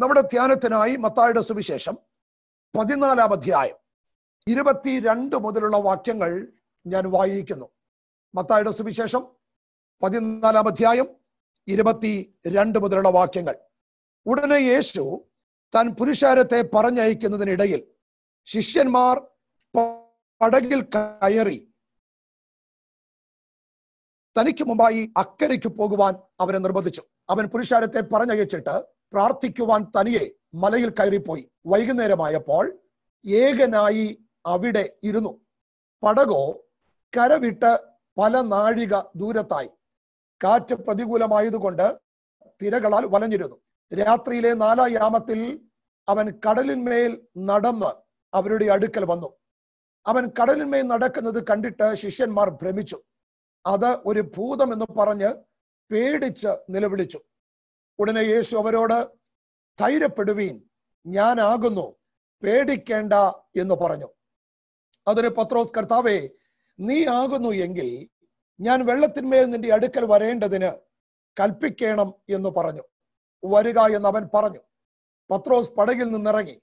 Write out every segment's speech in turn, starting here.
നമ്മുടെ ധ്യാനത്തിനായി മത്തായുടെ സുവിശേഷം പതിനാലാം അധ്യായം ഇരുപത്തിരണ്ട് മുതലുള്ള വാക്യങ്ങൾ ഞാൻ വായിക്കുന്നു മത്തായുടെ സുവിശേഷം പതിനാലാം അധ്യായം ഇരുപത്തി രണ്ട് മുതലുള്ള വാക്യങ്ങൾ ഉടനെ യേശു താൻ പുരുഷാരത്തെ പറഞ്ഞയക്കുന്നതിനിടയിൽ ശിഷ്യന്മാർ പടകിൽ കയറി തനിക്ക് മുമ്പായി അക്കരയ്ക്ക് പോകുവാൻ അവരെ നിർബന്ധിച്ചു അവൻ പുരുഷാരത്തെ പറഞ്ഞയച്ചിട്ട് പ്രാർത്ഥിക്കുവാൻ തനിയെ മലയിൽ കയറിപ്പോയി വൈകുന്നേരമായപ്പോൾ ഏകനായി അവിടെ ഇരുന്നു പടകോ കരവിട്ട് പല നാഴിക ദൂരത്തായി കാറ്റ് പ്രതികൂലമായതുകൊണ്ട് തിരകളാൽ വലഞ്ഞിരുന്നു രാത്രിയിലെ നാലായാമത്തിൽ അവൻ കടലിന്മേൽ നടന്ന് അവരുടെ അടുക്കൽ വന്നു അവൻ കടലിന്മേൽ നടക്കുന്നത് കണ്ടിട്ട് ശിഷ്യന്മാർ ഭ്രമിച്ചു അത് ഒരു ഭൂതം എന്ന് പറഞ്ഞ് പേടിച്ച് നിലവിളിച്ചു ഉടനെ യേശു അവരോട് ധൈര്യപ്പെടുവീൻ ഞാനാകുന്നു പേടിക്കേണ്ട എന്ന് പറഞ്ഞു അതൊരു പത്രോസ് കർത്താവേ നീ ആകുന്നു എങ്കിൽ ഞാൻ വെള്ളത്തിന്മേൽ നിന്റെ അടുക്കൽ വരേണ്ടതിന് കൽപ്പിക്കണം എന്ന് പറഞ്ഞു വരിക എന്ന് അവൻ പറഞ്ഞു പത്രോസ് പടകിൽ നിന്നിറങ്ങി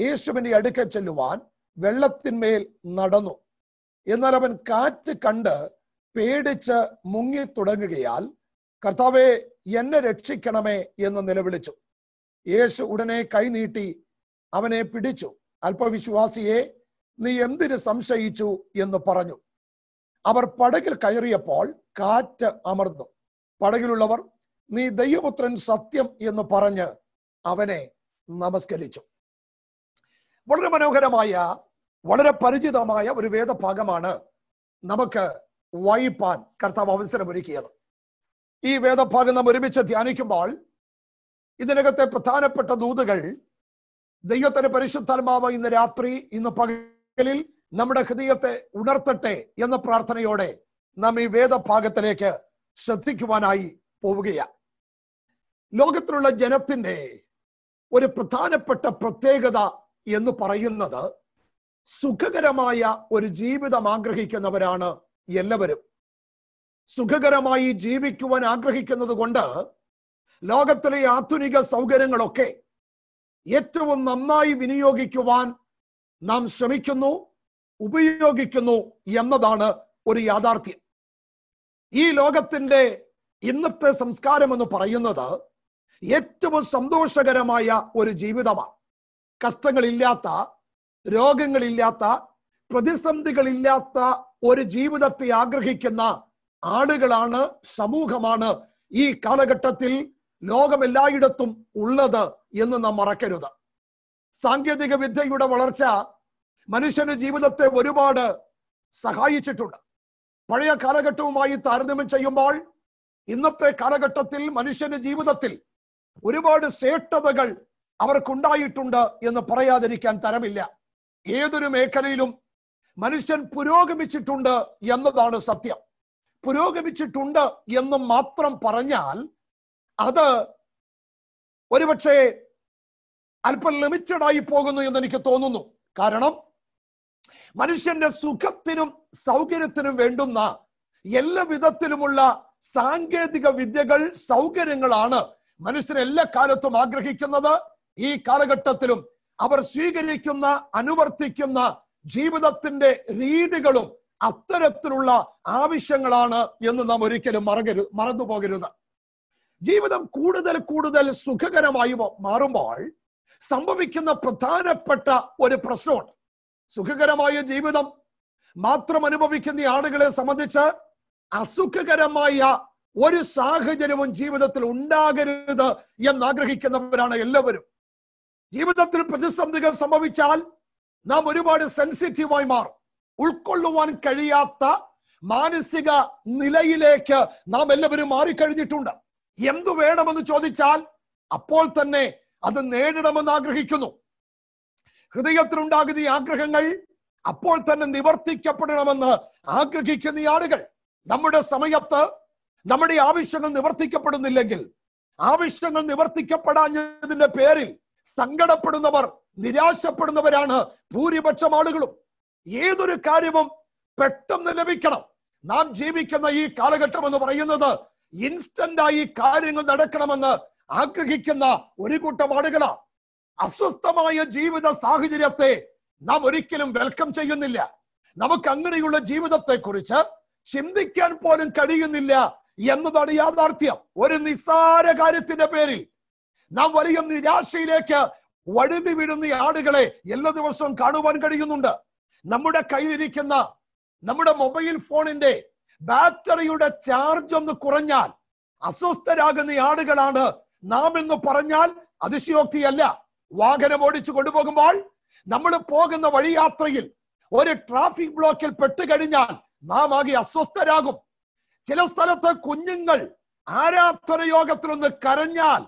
യേശുവിന്റെ അടുക്കൽ ചെല്ലുവാൻ വെള്ളത്തിന്മേൽ നടന്നു എന്നാൽ അവൻ കാറ്റ് കണ്ട് പേടിച്ച് മുങ്ങി തുടങ്ങുകയാൽ കർത്താവെ എന്നെ രക്ഷിക്കണമേ എന്ന് നിലവിളിച്ചു യേശു ഉടനെ കൈനീട്ടി അവനെ പിടിച്ചു അല്പവിശ്വാസിയെ നീ എന്തിനു സംശയിച്ചു എന്ന് പറഞ്ഞു അവർ പടകിൽ കയറിയപ്പോൾ കാറ്റ് അമർന്നു പടകിലുള്ളവർ നീ ദൈവപുത്രൻ സത്യം എന്ന് പറഞ്ഞ് അവനെ നമസ്കരിച്ചു വളരെ മനോഹരമായ വളരെ പരിചിതമായ ഒരു വേദഭാഗമാണ് നമുക്ക് വായിപ്പാൻ കർത്താവ് അവസരമൊരുക്കിയത് ഈ വേദഭാഗം നാം ഒരുമിച്ച് ധ്യാനിക്കുമ്പോൾ ഇതിനകത്തെ പ്രധാനപ്പെട്ട ദൂതുകൾ ദൈവത്തിന്റെ പരിശുദ്ധാത്മാവ് ഇന്ന് രാത്രി ഇന്ന് പകലിൽ നമ്മുടെ ഹൃദയത്തെ ഉണർത്തട്ടെ എന്ന പ്രാർത്ഥനയോടെ നാം ഈ വേദഭാഗത്തിലേക്ക് ശ്രദ്ധിക്കുവാനായി പോവുകയാണ് ലോകത്തിലുള്ള ജനത്തിന്റെ ഒരു പ്രധാനപ്പെട്ട പ്രത്യേകത എന്ന് പറയുന്നത് സുഖകരമായ ഒരു ജീവിതം ആഗ്രഹിക്കുന്നവരാണ് എല്ലാവരും സുഖകരമായി ജീവിക്കുവാൻ ആഗ്രഹിക്കുന്നത് കൊണ്ട് ലോകത്തിലെ ആധുനിക സൗകര്യങ്ങളൊക്കെ ഏറ്റവും നന്നായി വിനിയോഗിക്കുവാൻ നാം ശ്രമിക്കുന്നു ഉപയോഗിക്കുന്നു എന്നതാണ് ഒരു യാഥാർത്ഥ്യം ഈ ലോകത്തിന്റെ ഇന്നത്തെ സംസ്കാരം എന്ന് പറയുന്നത് ഏറ്റവും സന്തോഷകരമായ ഒരു ജീവിതമാണ് കഷ്ടങ്ങളില്ലാത്ത രോഗങ്ങളില്ലാത്ത പ്രതിസന്ധികളില്ലാത്ത ഒരു ജീവിതത്തെ ആഗ്രഹിക്കുന്ന ആടുകളാണ് സമൂഹമാണ് ഈ കാലഘട്ടത്തിൽ ലോകം എല്ലായിടത്തും ഉള്ളത് എന്ന് നാം മറക്കരുത് സാങ്കേതിക വിദ്യയുടെ വളർച്ച മനുഷ്യന് ജീവിതത്തെ ഒരുപാട് സഹായിച്ചിട്ടുണ്ട് പഴയ കാലഘട്ടവുമായി താരതമ്യം ചെയ്യുമ്പോൾ ഇന്നത്തെ കാലഘട്ടത്തിൽ മനുഷ്യന് ജീവിതത്തിൽ ഒരുപാട് ശേഷതകൾ അവർക്കുണ്ടായിട്ടുണ്ട് എന്ന് പറയാതിരിക്കാൻ തരമില്ല ഏതൊരു മേഖലയിലും മനുഷ്യൻ പുരോഗമിച്ചിട്ടുണ്ട് എന്നതാണ് സത്യം പുരോഗമിച്ചിട്ടുണ്ട് എന്ന് മാത്രം പറഞ്ഞാൽ അത് ഒരുപക്ഷെ അല്പം ലിമിറ്റഡ് ആയി പോകുന്നു എന്ന് എനിക്ക് തോന്നുന്നു കാരണം മനുഷ്യന്റെ സുഖത്തിനും സൗകര്യത്തിനും വേണ്ടുന്ന എല്ലാ വിധത്തിലുമുള്ള സാങ്കേതിക വിദ്യകൾ സൗകര്യങ്ങളാണ് മനുഷ്യർ എല്ലാ കാലത്തും ആഗ്രഹിക്കുന്നത് ഈ കാലഘട്ടത്തിലും അവർ സ്വീകരിക്കുന്ന അനുവർത്തിക്കുന്ന ജീവിതത്തിന്റെ രീതികളും അത്തരത്തിലുള്ള ആവശ്യങ്ങളാണ് എന്ന് നാം ഒരിക്കലും മറകരു മറന്നു പോകരുത് ജീവിതം കൂടുതൽ കൂടുതൽ സുഖകരമായി മാറുമ്പോൾ സംഭവിക്കുന്ന പ്രധാനപ്പെട്ട ഒരു പ്രശ്നമുണ്ട് സുഖകരമായ ജീവിതം മാത്രം അനുഭവിക്കുന്ന ആളുകളെ സംബന്ധിച്ച് അസുഖകരമായ ഒരു സാഹചര്യവും ജീവിതത്തിൽ ഉണ്ടാകരുത് എന്ന് ആഗ്രഹിക്കുന്നവരാണ് എല്ലാവരും ജീവിതത്തിൽ പ്രതിസന്ധികൾ സംഭവിച്ചാൽ നാം ഒരുപാട് സെൻസിറ്റീവായി മാറും ഉൾക്കൊള്ളുവാൻ കഴിയാത്ത മാനസിക നിലയിലേക്ക് നാം എല്ലാവരും മാറിക്കഴിഞ്ഞിട്ടുണ്ട് എന്തു വേണമെന്ന് ചോദിച്ചാൽ അപ്പോൾ തന്നെ അത് നേടണമെന്ന് ആഗ്രഹിക്കുന്നു ഹൃദയത്തിലുണ്ടാകുന്ന ഈ ആഗ്രഹങ്ങൾ അപ്പോൾ തന്നെ നിവർത്തിക്കപ്പെടണമെന്ന് ആഗ്രഹിക്കുന്ന ഈ ആളുകൾ നമ്മുടെ സമയത്ത് നമ്മുടെ ആവശ്യങ്ങൾ നിവർത്തിക്കപ്പെടുന്നില്ലെങ്കിൽ ആവശ്യങ്ങൾ നിവർത്തിക്കപ്പെടാഞ്ഞതിന്റെ പേരിൽ സങ്കടപ്പെടുന്നവർ നിരാശപ്പെടുന്നവരാണ് ഭൂരിപക്ഷം ആളുകളും ഏതൊരു കാര്യവും പെട്ടെന്ന് ലഭിക്കണം നാം ജീവിക്കുന്ന ഈ കാലഘട്ടം എന്ന് പറയുന്നത് ഇൻസ്റ്റന്റ് ആയി കാര്യങ്ങൾ നടക്കണമെന്ന് ആഗ്രഹിക്കുന്ന ഒരു കൂട്ടം ആളുകളാ അസ്വസ്ഥമായ ജീവിത സാഹചര്യത്തെ നാം ഒരിക്കലും വെൽക്കം ചെയ്യുന്നില്ല നമുക്ക് അങ്ങനെയുള്ള ജീവിതത്തെ കുറിച്ച് ചിന്തിക്കാൻ പോലും കഴിയുന്നില്ല എന്നതാണ് യാഥാർത്ഥ്യം ഒരു നിസ്സാര കാര്യത്തിന്റെ പേരിൽ നാം വലിയ നിരാശയിലേക്ക് വഴുതി വിടുന്ന ആളുകളെ എല്ലാ ദിവസവും കാണുവാൻ കഴിയുന്നുണ്ട് നമ്മുടെ കയ്യിലിരിക്കുന്ന നമ്മുടെ മൊബൈൽ ഫോണിന്റെ ബാറ്ററിയുടെ ചാർജ് ഒന്ന് കുറഞ്ഞാൽ അസ്വസ്ഥരാകുന്ന ആളുകളാണ് നാം എന്ന് പറഞ്ഞാൽ അതിശയോക്തിയല്ല വാഹനം ഓടിച്ചു കൊണ്ടുപോകുമ്പോൾ നമ്മൾ പോകുന്ന വഴിയാത്രയിൽ ഒരു ട്രാഫിക് ബ്ലോക്കിൽ പെട്ടുകഴിഞ്ഞാൽ നാം ആകെ അസ്വസ്ഥരാകും ചില സ്ഥലത്ത് കുഞ്ഞുങ്ങൾ ആരാധന യോഗത്തിലൊന്ന് കരഞ്ഞാൽ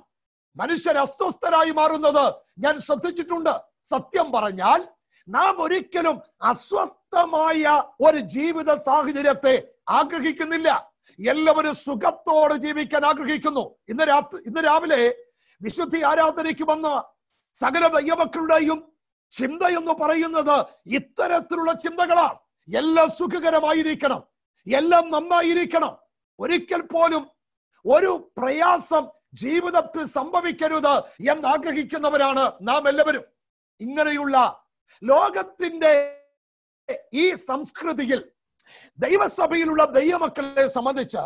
മനുഷ്യർ അസ്വസ്ഥരായി മാറുന്നത് ഞാൻ ശ്രദ്ധിച്ചിട്ടുണ്ട് സത്യം പറഞ്ഞാൽ നാം ഒരിക്കലും അസ്വസ്ഥമായ ഒരു ജീവിത സാഹചര്യത്തെ ആഗ്രഹിക്കുന്നില്ല എല്ലാവരും സുഖത്തോടെ ജീവിക്കാൻ ആഗ്രഹിക്കുന്നു ഇന്ന് രാത്രി ഇന്ന് രാവിലെ വിശുദ്ധി ആരാധനയ്ക്ക് വന്ന സകല ദൈവക്കളുടെയും ചിന്ത എന്ന് പറയുന്നത് ഇത്തരത്തിലുള്ള ചിന്തകളാണ് എല്ലാം സുഖകരമായിരിക്കണം എല്ലാം നന്നായിരിക്കണം ഒരിക്കൽ പോലും ഒരു പ്രയാസം ജീവിതത്തിൽ സംഭവിക്കരുത് എന്ന് ആഗ്രഹിക്കുന്നവരാണ് നാം എല്ലാവരും ഇങ്ങനെയുള്ള ലോകത്തിന്റെ ഈ സംസ്കൃതിയിൽ ദൈവസഭയിലുള്ള ദൈവമക്കളെ സംബന്ധിച്ച്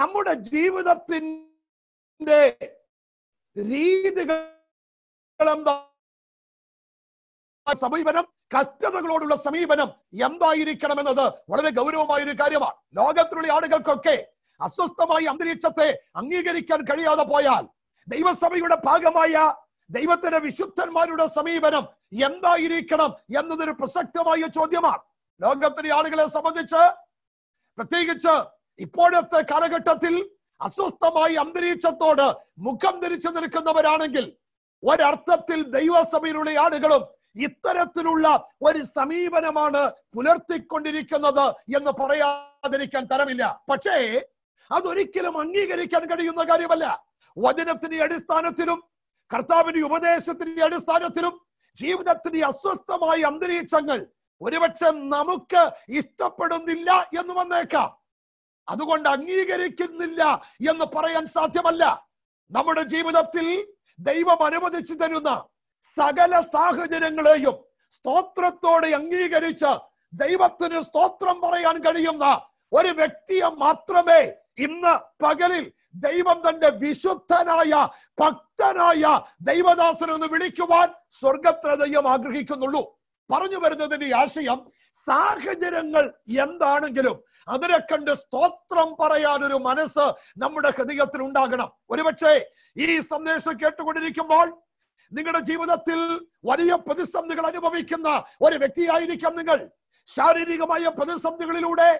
നമ്മുടെ ജീവിതത്തിൻ്റെ രീതികൾ സമീപനം കഷ്ടതകളോടുള്ള സമീപനം എന്തായിരിക്കണം എന്നത് വളരെ ഗൗരവമായ ഒരു കാര്യമാണ് ലോകത്തിലുള്ള ആളുകൾക്കൊക്കെ അസ്വസ്ഥമായി അന്തരീക്ഷത്തെ അംഗീകരിക്കാൻ കഴിയാതെ പോയാൽ ദൈവസഭയുടെ ഭാഗമായ ദൈവത്തിന്റെ വിശുദ്ധന്മാരുടെ സമീപനം എന്തായിരിക്കണം എന്നതൊരു പ്രസക്തമായ ചോദ്യമാണ് ലോകത്തിലെ ആളുകളെ സംബന്ധിച്ച് പ്രത്യേകിച്ച് ഇപ്പോഴത്തെ കാലഘട്ടത്തിൽ അസ്വസ്ഥമായ അന്തരീക്ഷത്തോട് മുഖം തിരിച്ചു നിൽക്കുന്നവരാണെങ്കിൽ ഒരർത്ഥത്തിൽ ദൈവസഭയിലുള്ള ആളുകളും ഇത്തരത്തിലുള്ള ഒരു സമീപനമാണ് പുലർത്തിക്കൊണ്ടിരിക്കുന്നത് എന്ന് പറയാതിരിക്കാൻ തരമില്ല പക്ഷേ അതൊരിക്കലും അംഗീകരിക്കാൻ കഴിയുന്ന കാര്യമല്ല വചനത്തിന്റെ അടിസ്ഥാനത്തിലും കർത്താവിന്റെ ഉപദേശത്തിന്റെ അടിസ്ഥാനത്തിലും ജീവിതത്തിന്റെ അസ്വസ്ഥമായ അന്തരീക്ഷങ്ങൾ ഒരുപക്ഷെ നമുക്ക് ഇഷ്ടപ്പെടുന്നില്ല എന്ന് വന്നേക്കാം അതുകൊണ്ട് അംഗീകരിക്കുന്നില്ല എന്ന് പറയാൻ സാധ്യമല്ല നമ്മുടെ ജീവിതത്തിൽ ദൈവം അനുവദിച്ചു തരുന്ന സകല സാഹചര്യങ്ങളെയും സ്തോത്രത്തോടെ അംഗീകരിച്ച് ദൈവത്തിന് സ്തോത്രം പറയാൻ കഴിയുന്ന ഒരു വ്യക്തിയെ മാത്രമേ ഇന്ന് പകലിൽ ദൈവം തന്റെ വിശുദ്ധനായ ഭക്തനായ ദൈവദാസനെന്ന് വിളിക്കുവാൻ സ്വർഗത്ര ദൈവം ആഗ്രഹിക്കുന്നുള്ളൂ പറഞ്ഞു വരുന്നതിന്റെ ആശയം സാഹചര്യങ്ങൾ എന്താണെങ്കിലും അതിനെ കണ്ട് സ്തോത്രം പറയാൻ ഒരു മനസ്സ് നമ്മുടെ ഹൃദയത്തിൽ ഉണ്ടാകണം ഒരുപക്ഷെ ഈ സന്ദേശം കേട്ടുകൊണ്ടിരിക്കുമ്പോൾ നിങ്ങളുടെ ജീവിതത്തിൽ വലിയ പ്രതിസന്ധികൾ അനുഭവിക്കുന്ന ഒരു വ്യക്തിയായിരിക്കാം നിങ്ങൾ ശാരീരികമായ പ്രതിസന്ധികളിലൂടെ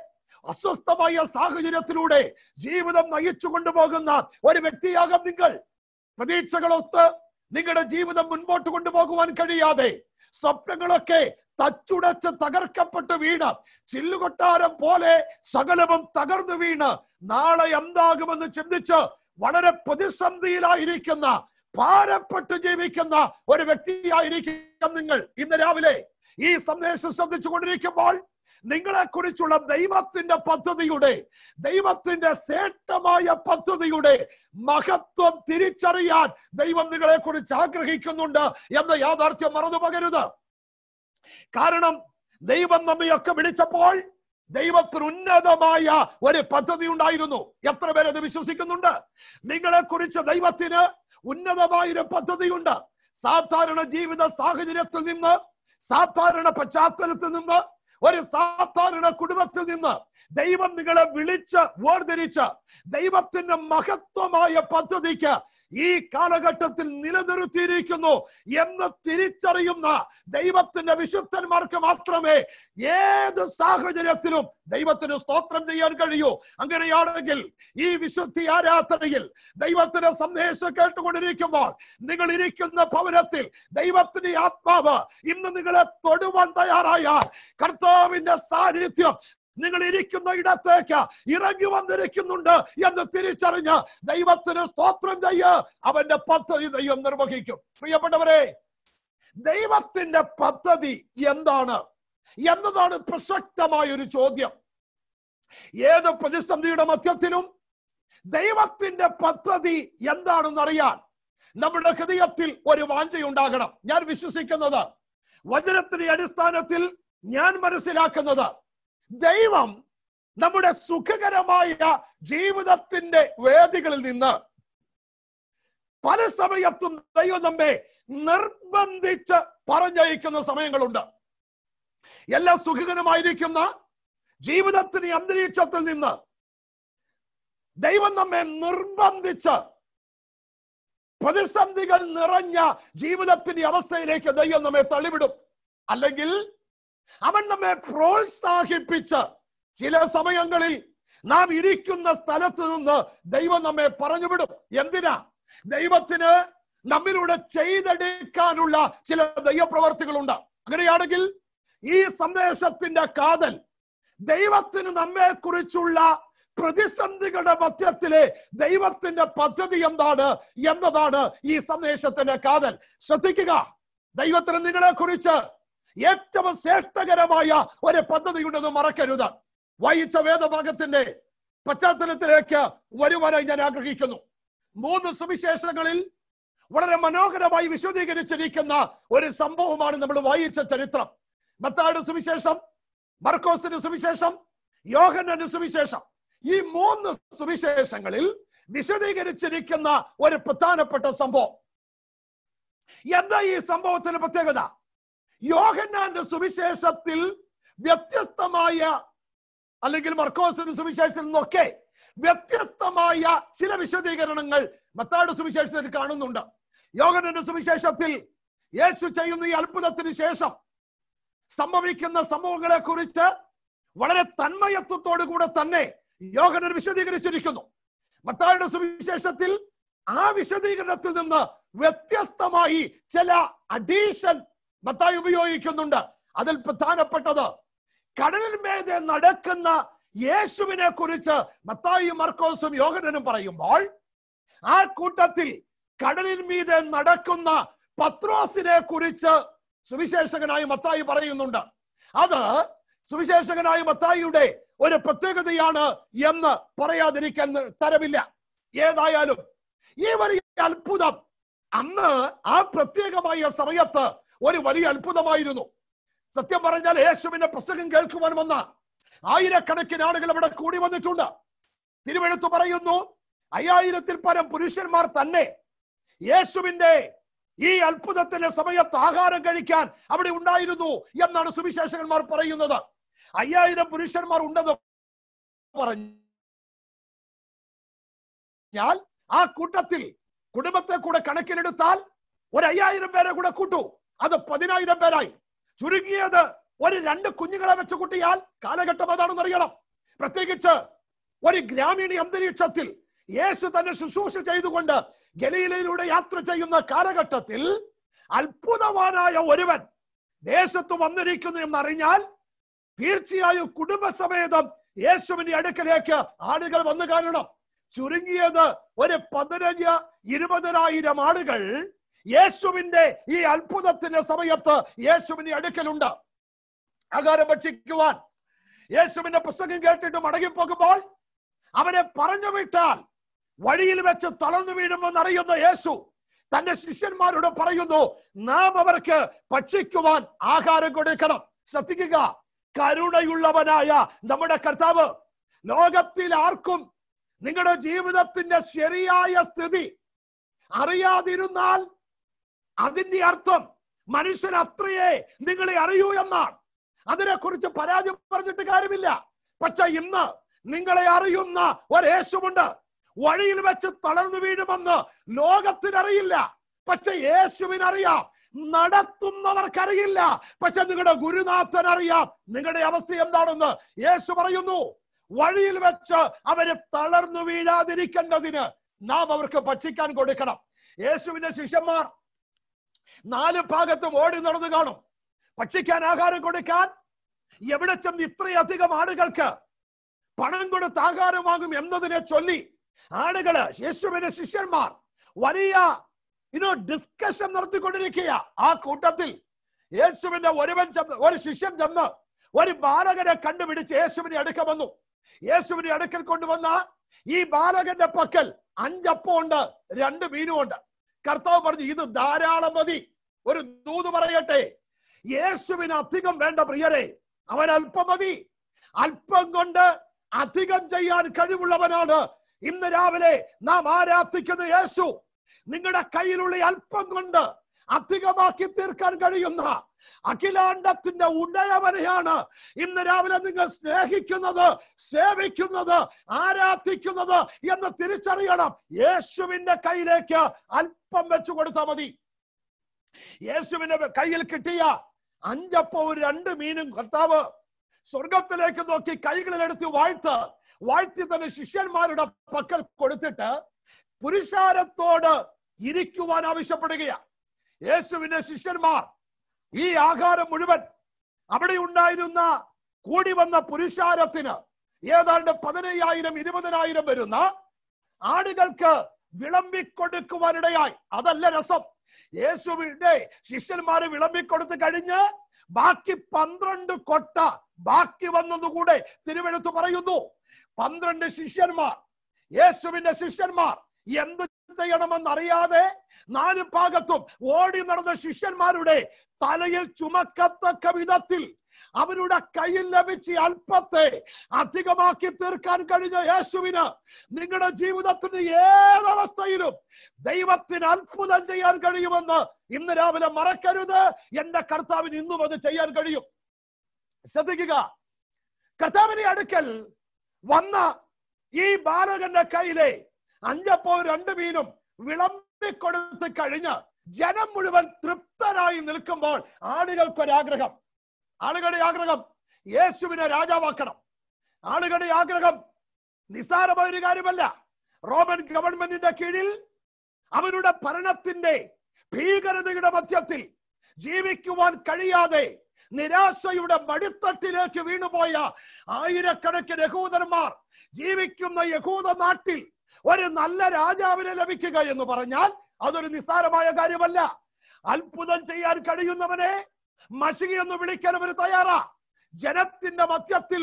അസ്വസ്ഥമായ സാഹചര്യത്തിലൂടെ ജീവിതം നയിച്ചു കൊണ്ടുപോകുന്ന ഒരു വ്യക്തിയാകാം നിങ്ങൾ പ്രതീക്ഷകളൊത്ത് നിങ്ങളുടെ ജീവിതം മുൻപോട്ട് കൊണ്ടുപോകുവാൻ കഴിയാതെ സ്വപ്നങ്ങളൊക്കെ തച്ചുടച്ച് തകർക്കപ്പെട്ട് വീണ് ചില്ലുകൊട്ടാരം പോലെ സകലവും തകർന്നു വീണ് നാളെ എന്താകുമെന്ന് ചിന്തിച്ച് വളരെ പ്രതിസന്ധിയിലായിരിക്കുന്ന ഭാരപ്പെട്ട് ജീവിക്കുന്ന ഒരു വ്യക്തിയായിരിക്കും നിങ്ങൾ ഇന്ന് രാവിലെ ഈ സന്ദേശം ശ്രദ്ധിച്ചു കൊണ്ടിരിക്കുമ്പോൾ നിങ്ങളെക്കുറിച്ചുള്ള ദൈവത്തിന്റെ പദ്ധതിയുടെ ദൈവത്തിന്റെ ശ്രേഷ്ഠമായ പദ്ധതിയുടെ മഹത്വം തിരിച്ചറിയാൻ ദൈവം നിങ്ങളെ കുറിച്ച് ആഗ്രഹിക്കുന്നുണ്ട് എന്ന യാഥാർത്ഥ്യം മറന്നു പകരുത് കാരണം ദൈവം നമ്മയൊക്കെ വിളിച്ചപ്പോൾ ദൈവത്തിന് ഉന്നതമായ ഒരു പദ്ധതി ഉണ്ടായിരുന്നു എത്ര പേരത് വിശ്വസിക്കുന്നുണ്ട് നിങ്ങളെ കുറിച്ച് ദൈവത്തിന് ഉന്നതമായൊരു പദ്ധതിയുണ്ട് സാധാരണ ജീവിത സാഹചര്യത്തിൽ നിന്ന് സാധാരണ പശ്ചാത്തലത്തിൽ നിന്ന് ഒരു സാധാരണ കുടുംബത്തിൽ നിന്ന് ദൈവം നിങ്ങളെ വിളിച്ച് വേർതിരിച്ച് ദൈവത്തിന്റെ മഹത്വമായ പദ്ധതിക്ക് ഈ കാലഘട്ടത്തിൽ നിലനിർത്തിയിരിക്കുന്നു എന്ന് തിരിച്ചറിയുന്ന ദൈവത്തിന്റെ വിശുദ്ധന്മാർക്ക് മാത്രമേ ഏത് സാഹചര്യത്തിലും ദൈവത്തിന് സ്തോത്രം ചെയ്യാൻ കഴിയൂ അങ്ങനെയാണെങ്കിൽ ഈ വിശുദ്ധി ആരാധനയിൽ ദൈവത്തിന്റെ സന്ദേശം കേട്ടുകൊണ്ടിരിക്കുമ്പോൾ നിങ്ങൾ ഇരിക്കുന്ന ഭവനത്തിൽ ദൈവത്തിന്റെ ആത്മാവ് ഇന്ന് നിങ്ങളെ തൊടുവാൻ തയ്യാറായാൽ കർത്താവ് കർത്താവിന്റെ സാന്നിധ്യം നിങ്ങൾ ഇരിക്കുന്ന ഇടത്തേക്ക് ഇറങ്ങി വന്നിരിക്കുന്നുണ്ട് എന്ന് തിരിച്ചറിഞ്ഞ് ദൈവത്തിന് സ്തോത്രം ചെയ്യ് അവന്റെ പദ്ധതി ദൈവം നിർവഹിക്കും പ്രിയപ്പെട്ടവരെ ദൈവത്തിന്റെ പദ്ധതി എന്താണ് എന്നതാണ് പ്രസക്തമായ ഒരു ചോദ്യം ഏത് പ്രതിസന്ധിയുടെ മധ്യത്തിലും ദൈവത്തിന്റെ പദ്ധതി എന്താണെന്ന് അറിയാൻ നമ്മുടെ ഹൃദയത്തിൽ ഒരു വാഞ്ചയുണ്ടാകണം ഞാൻ വിശ്വസിക്കുന്നത് വചനത്തിന്റെ അടിസ്ഥാനത്തിൽ ഞാൻ മനസ്സിലാക്കുന്നത് ദൈവം നമ്മുടെ സുഖകരമായ ജീവിതത്തിന്റെ വേദികളിൽ നിന്ന് പല സമയത്തും ദൈവം നമ്മെ നിർബന്ധിച്ച് പറഞ്ഞയക്കുന്ന സമയങ്ങളുണ്ട് എല്ലാ സുഖകരമായിരിക്കുന്ന ജീവിതത്തിന് അന്തരീക്ഷത്തിൽ നിന്ന് ദൈവം നമ്മെ നിർബന്ധിച്ച് പ്രതിസന്ധികൾ നിറഞ്ഞ ജീവിതത്തിന്റെ അവസ്ഥയിലേക്ക് ദൈവം നമ്മെ തള്ളിവിടും അല്ലെങ്കിൽ അവൻ നമ്മെ പ്രോത്സാഹിപ്പിച്ച് ചില സമയങ്ങളിൽ നാം ഇരിക്കുന്ന സ്ഥലത്ത് നിന്ന് ദൈവം നമ്മെ പറഞ്ഞു വിടും എന്തിനാ ദൈവത്തിന് നമ്മിലൂടെ ചെയ്തെടുക്കാനുള്ള ചില ദൈവപ്രവർത്തികളുണ്ട് അങ്ങനെയാണെങ്കിൽ ഈ സന്ദേശത്തിന്റെ കാതൽ ദൈവത്തിന് നമ്മെ കുറിച്ചുള്ള പ്രതിസന്ധികളുടെ മധ്യത്തിലെ ദൈവത്തിന്റെ പദ്ധതി എന്താണ് എന്നതാണ് ഈ സന്ദേശത്തിന്റെ കാതൽ ശ്രദ്ധിക്കുക ദൈവത്തിന് നിങ്ങളെ കുറിച്ച് ഏറ്റവും ശ്രേഷ്ഠകരമായ ഒരു പദ്ധതി ഉണ്ടെന്ന് മറക്കരുത് വായിച്ച വേദഭാഗത്തിന്റെ പശ്ചാത്തലത്തിലേക്ക് വരുവാനായി ഞാൻ ആഗ്രഹിക്കുന്നു മൂന്ന് സുവിശേഷങ്ങളിൽ വളരെ മനോഹരമായി വിശദീകരിച്ചിരിക്കുന്ന ഒരു സംഭവമാണ് നമ്മൾ വായിച്ച ചരിത്രം മത്താട് സുവിശേഷം മർക്കോസിന്റെ സുവിശേഷം യോഹനന്റെ സുവിശേഷം ഈ മൂന്ന് സുവിശേഷങ്ങളിൽ വിശദീകരിച്ചിരിക്കുന്ന ഒരു പ്രധാനപ്പെട്ട സംഭവം എന്താ ഈ സംഭവത്തിന്റെ പ്രത്യേകത യോഹന്നാന്റെ സുവിശേഷത്തിൽ വ്യത്യസ്തമായ അല്ലെങ്കിൽ മർക്കോസിന്റെ സുവിശേഷത്തിൽ നിന്നൊക്കെ വ്യത്യസ്തമായ ചില വിശദീകരണങ്ങൾ മത്താട് സുവിശേഷത്തിൽ കാണുന്നുണ്ട് യോഗനന്റെ സുവിശേഷത്തിൽ യേശു ചെയ്യുന്ന ഈ അത്ഭുതത്തിന് ശേഷം സംഭവിക്കുന്ന സംഭവങ്ങളെ കുറിച്ച് വളരെ തന്മയത്വത്തോടു കൂടെ തന്നെ യോഗനൻ വിശദീകരിച്ചിരിക്കുന്നു മത്തായുടെ സുവിശേഷത്തിൽ ആ വിശദീകരണത്തിൽ നിന്ന് വ്യത്യസ്തമായി ചില അഡീഷൻ മത്തായി ഉപയോഗിക്കുന്നുണ്ട് അതിൽ പ്രധാനപ്പെട്ടത് കടലിന്മേതെ നടക്കുന്ന യേശുവിനെ കുറിച്ച് മത്തായും മർക്കോസും യോഹനനും പറയുമ്പോൾ ആ കൂട്ടത്തിൽ കടലിൻ മീതെ നടക്കുന്ന പത്രോസിനെ കുറിച്ച് സുവിശേഷകനായി മത്തായി പറയുന്നുണ്ട് അത് സുവിശേഷകനായ മത്തായിയുടെ ഒരു പ്രത്യേകതയാണ് എന്ന് പറയാതിരിക്കാൻ തരമില്ല ഏതായാലും ഈ വലിയ അത്ഭുതം അന്ന് ആ പ്രത്യേകമായ സമയത്ത് ഒരു വലിയ അത്ഭുതമായിരുന്നു സത്യം പറഞ്ഞാൽ യേശുവിന്റെ പ്രസംഗം കേൾക്കുവാൻ വന്ന ആയിരക്കണക്കിന് ആളുകൾ അവിടെ കൂടി വന്നിട്ടുണ്ട് തിരുവെഴുത്ത് പറയുന്നു അയ്യായിരത്തിൽ പരം പുരുഷന്മാർ തന്നെ യേശുവിന്റെ ഈ അത്ഭുതത്തിന്റെ സമയത്ത് ആഹാരം കഴിക്കാൻ അവിടെ ഉണ്ടായിരുന്നു എന്നാണ് സുവിശേഷകന്മാർ പറയുന്നത് അയ്യായിരം പുരുഷന്മാർ ഉണ്ടെന്ന് പറഞ്ഞാൽ ആ കൂട്ടത്തിൽ കുടുംബത്തെ കൂടെ കണക്കിലെടുത്താൽ ഒരു അയ്യായിരം പേരെ കൂടെ കൂട്ടു അത് പതിനായിരം പേരായി ചുരുങ്ങിയത് ഒരു രണ്ട് കുഞ്ഞുങ്ങളെ വെച്ച് കൂട്ടിയാൽ കാലഘട്ടം അതാണെന്ന് അറിയണം പ്രത്യേകിച്ച് ഒരു ഗ്രാമീണ അന്തരീക്ഷത്തിൽ യേശു തന്നെ ശുശ്രൂഷ ചെയ്തുകൊണ്ട് ഗലീലയിലൂടെ യാത്ര ചെയ്യുന്ന കാലഘട്ടത്തിൽ അത്ഭുതവാനായ ഒരുവൻ ദേശത്ത് വന്നിരിക്കുന്നു എന്നറിഞ്ഞാൽ തീർച്ചയായും കുടുംബസമേതം യേശുവിന്റെ അടുക്കലേക്ക് ആളുകൾ വന്നു കാണണം ചുരുങ്ങിയത് ഒരു പതിനഞ്ച് ഇരുപതിനായിരം ആളുകൾ യേശുവിന്റെ ഈ അത്ഭുതത്തിന്റെ സമയത്ത് യേശുവിന്റെ അടുക്കലുണ്ട് ആകാരം ഭക്ഷിക്കുവാൻ യേശുവിന്റെ പുസ്തകം കേട്ടിട്ട് മടങ്ങിപ്പോകുമ്പോൾ അവനെ പറഞ്ഞു വിട്ടാൽ വഴിയിൽ വെച്ച് തളർന്നു വീഴുമെന്ന് അറിയുന്ന യേശു തന്റെ ശിഷ്യന്മാരോട് പറയുന്നു നാം അവർക്ക് ഭക്ഷിക്കുവാൻ ആഹാരം കൊടുക്കണം ശ്രദ്ധിക്കുക കരുണയുള്ളവനായ നമ്മുടെ കർത്താവ് ലോകത്തിൽ ആർക്കും നിങ്ങളുടെ ജീവിതത്തിന്റെ ശരിയായ സ്ഥിതി അറിയാതിരുന്നാൽ അതിന്റെ അർത്ഥം മനുഷ്യൻ അത്രയേ നിങ്ങളെ അറിയൂ എന്നാണ് അതിനെക്കുറിച്ച് പരാജയം പറഞ്ഞിട്ട് കാര്യമില്ല പക്ഷെ ഇന്ന് നിങ്ങളെ അറിയുന്ന ഒരു യേശുവുണ്ട് വഴിയിൽ വെച്ച് തളർന്നു വീഴുമെന്ന് ലോകത്തിനറിയില്ല പക്ഷെ യേശുവിനറിയാം നടത്തുന്നവർക്കറിയില്ല പക്ഷെ നിങ്ങളുടെ ഗുരുനാഥൻ അറിയാം നിങ്ങളുടെ അവസ്ഥ എന്താണെന്ന് യേശു പറയുന്നു വഴിയിൽ വെച്ച് അവരെ തളർന്നു വീഴാതിരിക്കേണ്ടതിന് നാം അവർക്ക് ഭക്ഷിക്കാൻ കൊടുക്കണം യേശുവിന്റെ ശിഷ്യന്മാർ നാല് ഭാഗത്തും ഓടി നടന്നു കാണും ഭക്ഷിക്കാൻ ആഹാരം കൊടുക്കാൻ എവിടെ ചെന്ന് ഇത്രയധികം ആളുകൾക്ക് പണം കൊടുത്ത് ആഹാരം വാങ്ങും എന്നതിനെ ചൊല്ലി ആളുകള് യേശുവിന്റെ ശിഷ്യന്മാർ വലിയ ഇനോ ഡിസ്കഷൻ നടത്തിക്കൊണ്ടിരിക്കുക ആ കൂട്ടത്തിൽ യേശുവിന്റെ ഒരുവൻ ഒരു ശിഷ്യൻ ചെന്ന് ഒരു ബാലകനെ കണ്ടുപിടിച്ച് യേശുവിനെ അടുക്ക വന്നു യേശുവിനെ അടുക്കൽ കൊണ്ടുവന്ന ഈ ബാലകന്റെ പക്കൽ അഞ്ചപ്പമുണ്ട് രണ്ട് മീനും ഉണ്ട് കർത്താവ് പറഞ്ഞു ഇത് ധാരാളം മതി ഒരു ദൂത് പറയട്ടെ യേശുവിന് അധികം വേണ്ട പ്രിയരെ അവൻ അല്പം മതി അല്പം കൊണ്ട് അധികം ചെയ്യാൻ കഴിവുള്ളവനാണ് ഇന്ന് രാവിലെ നാം ആരാധിക്കുന്ന യേശു നിങ്ങളുടെ കയ്യിലുള്ള അല്പം കൊണ്ട് അധികമാക്കി തീർക്കാൻ കഴിയുന്ന അഖിലാണ്ടത്തിന്റെ ഉടയവരെയാണ് ഇന്ന് രാവിലെ നിങ്ങൾ സ്നേഹിക്കുന്നത് സേവിക്കുന്നത് ആരാധിക്കുന്നത് എന്ന് തിരിച്ചറിയണം യേശുവിന്റെ കയ്യിലേക്ക് അല്പം വെച്ചു കൊടുത്താൽ മതി യേശുവിന്റെ കയ്യിൽ കിട്ടിയ അഞ്ചപ്പവും രണ്ട് മീനും കർത്താവ് സ്വർഗത്തിലേക്ക് നോക്കി കൈകളിലെടുത്ത് വാഴ്ത്ത് വാഴ്ത്തി തന്നെ ശിഷ്യന്മാരുടെ പക്കൽ കൊടുത്തിട്ട് പുരുഷാരത്തോട് ഇരിക്കുവാൻ ആവശ്യപ്പെടുകയാണ് യേശുവിന്റെ ശിഷ്യന്മാർ ഈ ആഹാരം മുഴുവൻ അവിടെ ഉണ്ടായിരുന്ന കൂടി വന്ന പുരുഷാരത്തിന് ഏതാണ്ട് പതിനയ്യായിരം ഇരുപതിനായിരം വരുന്ന ആടുകൾക്ക് വിളമ്പിക്കൊടുക്കുവാനിടയായി അതല്ല രസം യേശുവിന്റെ ശിഷ്യന്മാർ വിളമ്പിക്കൊടുത്ത് കഴിഞ്ഞ് ബാക്കി പന്ത്രണ്ട് കൊട്ട ബാക്കി വന്നതുകൂടെ തിരുവെഴുത്ത് പറയുന്നു പന്ത്രണ്ട് ശിഷ്യന്മാർ യേശുവിന്റെ ശിഷ്യന്മാർ എന്ത് ചെയ്യണമെന്നറിയാതെ നാല് ഭാഗത്തും ഓടി നടന്ന ശിഷ്യന്മാരുടെ തലയിൽ ചുമക്കത്തക്ക വിധത്തിൽ അവരുടെ കയ്യിൽ ലഭിച്ച അല്പത്തെ അധികമാക്കി തീർക്കാൻ കഴിഞ്ഞ യേശുവിന് നിങ്ങളുടെ ജീവിതത്തിന് ഏതവസ്ഥയിലും ദൈവത്തിന് അത്ഭുതം ചെയ്യാൻ കഴിയുമെന്ന് ഇന്ന് രാവിലെ മറക്കരുത് എന്റെ കർത്താവിന് ഇന്നും അത് ചെയ്യാൻ കഴിയും ശ്രദ്ധിക്കുക കർത്താവിനെ അടുക്കൽ വന്ന ഈ ബാലകന്റെ കയ്യിലെ അഞ്ചപ്പോ രണ്ട് മീനും വിളമ്പിക്കൊടുത്ത് കഴിഞ്ഞ് ജനം മുഴുവൻ തൃപ്തരായി നിൽക്കുമ്പോൾ ആളുകൾക്കൊരാഗ്രഹം ആളുകളുടെ ആഗ്രഹം യേശുവിനെ രാജാവാക്കണം ആളുകളുടെ ആഗ്രഹം നിസ്സാരമായ ഒരു കാര്യമല്ല റോമൻ ഗവൺമെന്റിന്റെ കീഴിൽ അവരുടെ ഭരണത്തിന്റെ ഭീകരതയുടെ മധ്യത്തിൽ ജീവിക്കുവാൻ കഴിയാതെ നിരാശയുടെ മടിത്തട്ടിലേക്ക് വീണുപോയ ആയിരക്കണക്കിന് യഹൂദന്മാർ ജീവിക്കുന്ന യഹൂദ നാട്ടിൽ ഒരു നല്ല രാജാവിനെ ലഭിക്കുക എന്ന് പറഞ്ഞാൽ അതൊരു നിസ്സാരമായ കാര്യമല്ല അത്ഭുതം ചെയ്യാൻ കഴിയുന്നവനെ മഷികി എന്ന് വിളിക്കാൻ അവർ തയ്യാറാ ജനത്തിന്റെ മധ്യത്തിൽ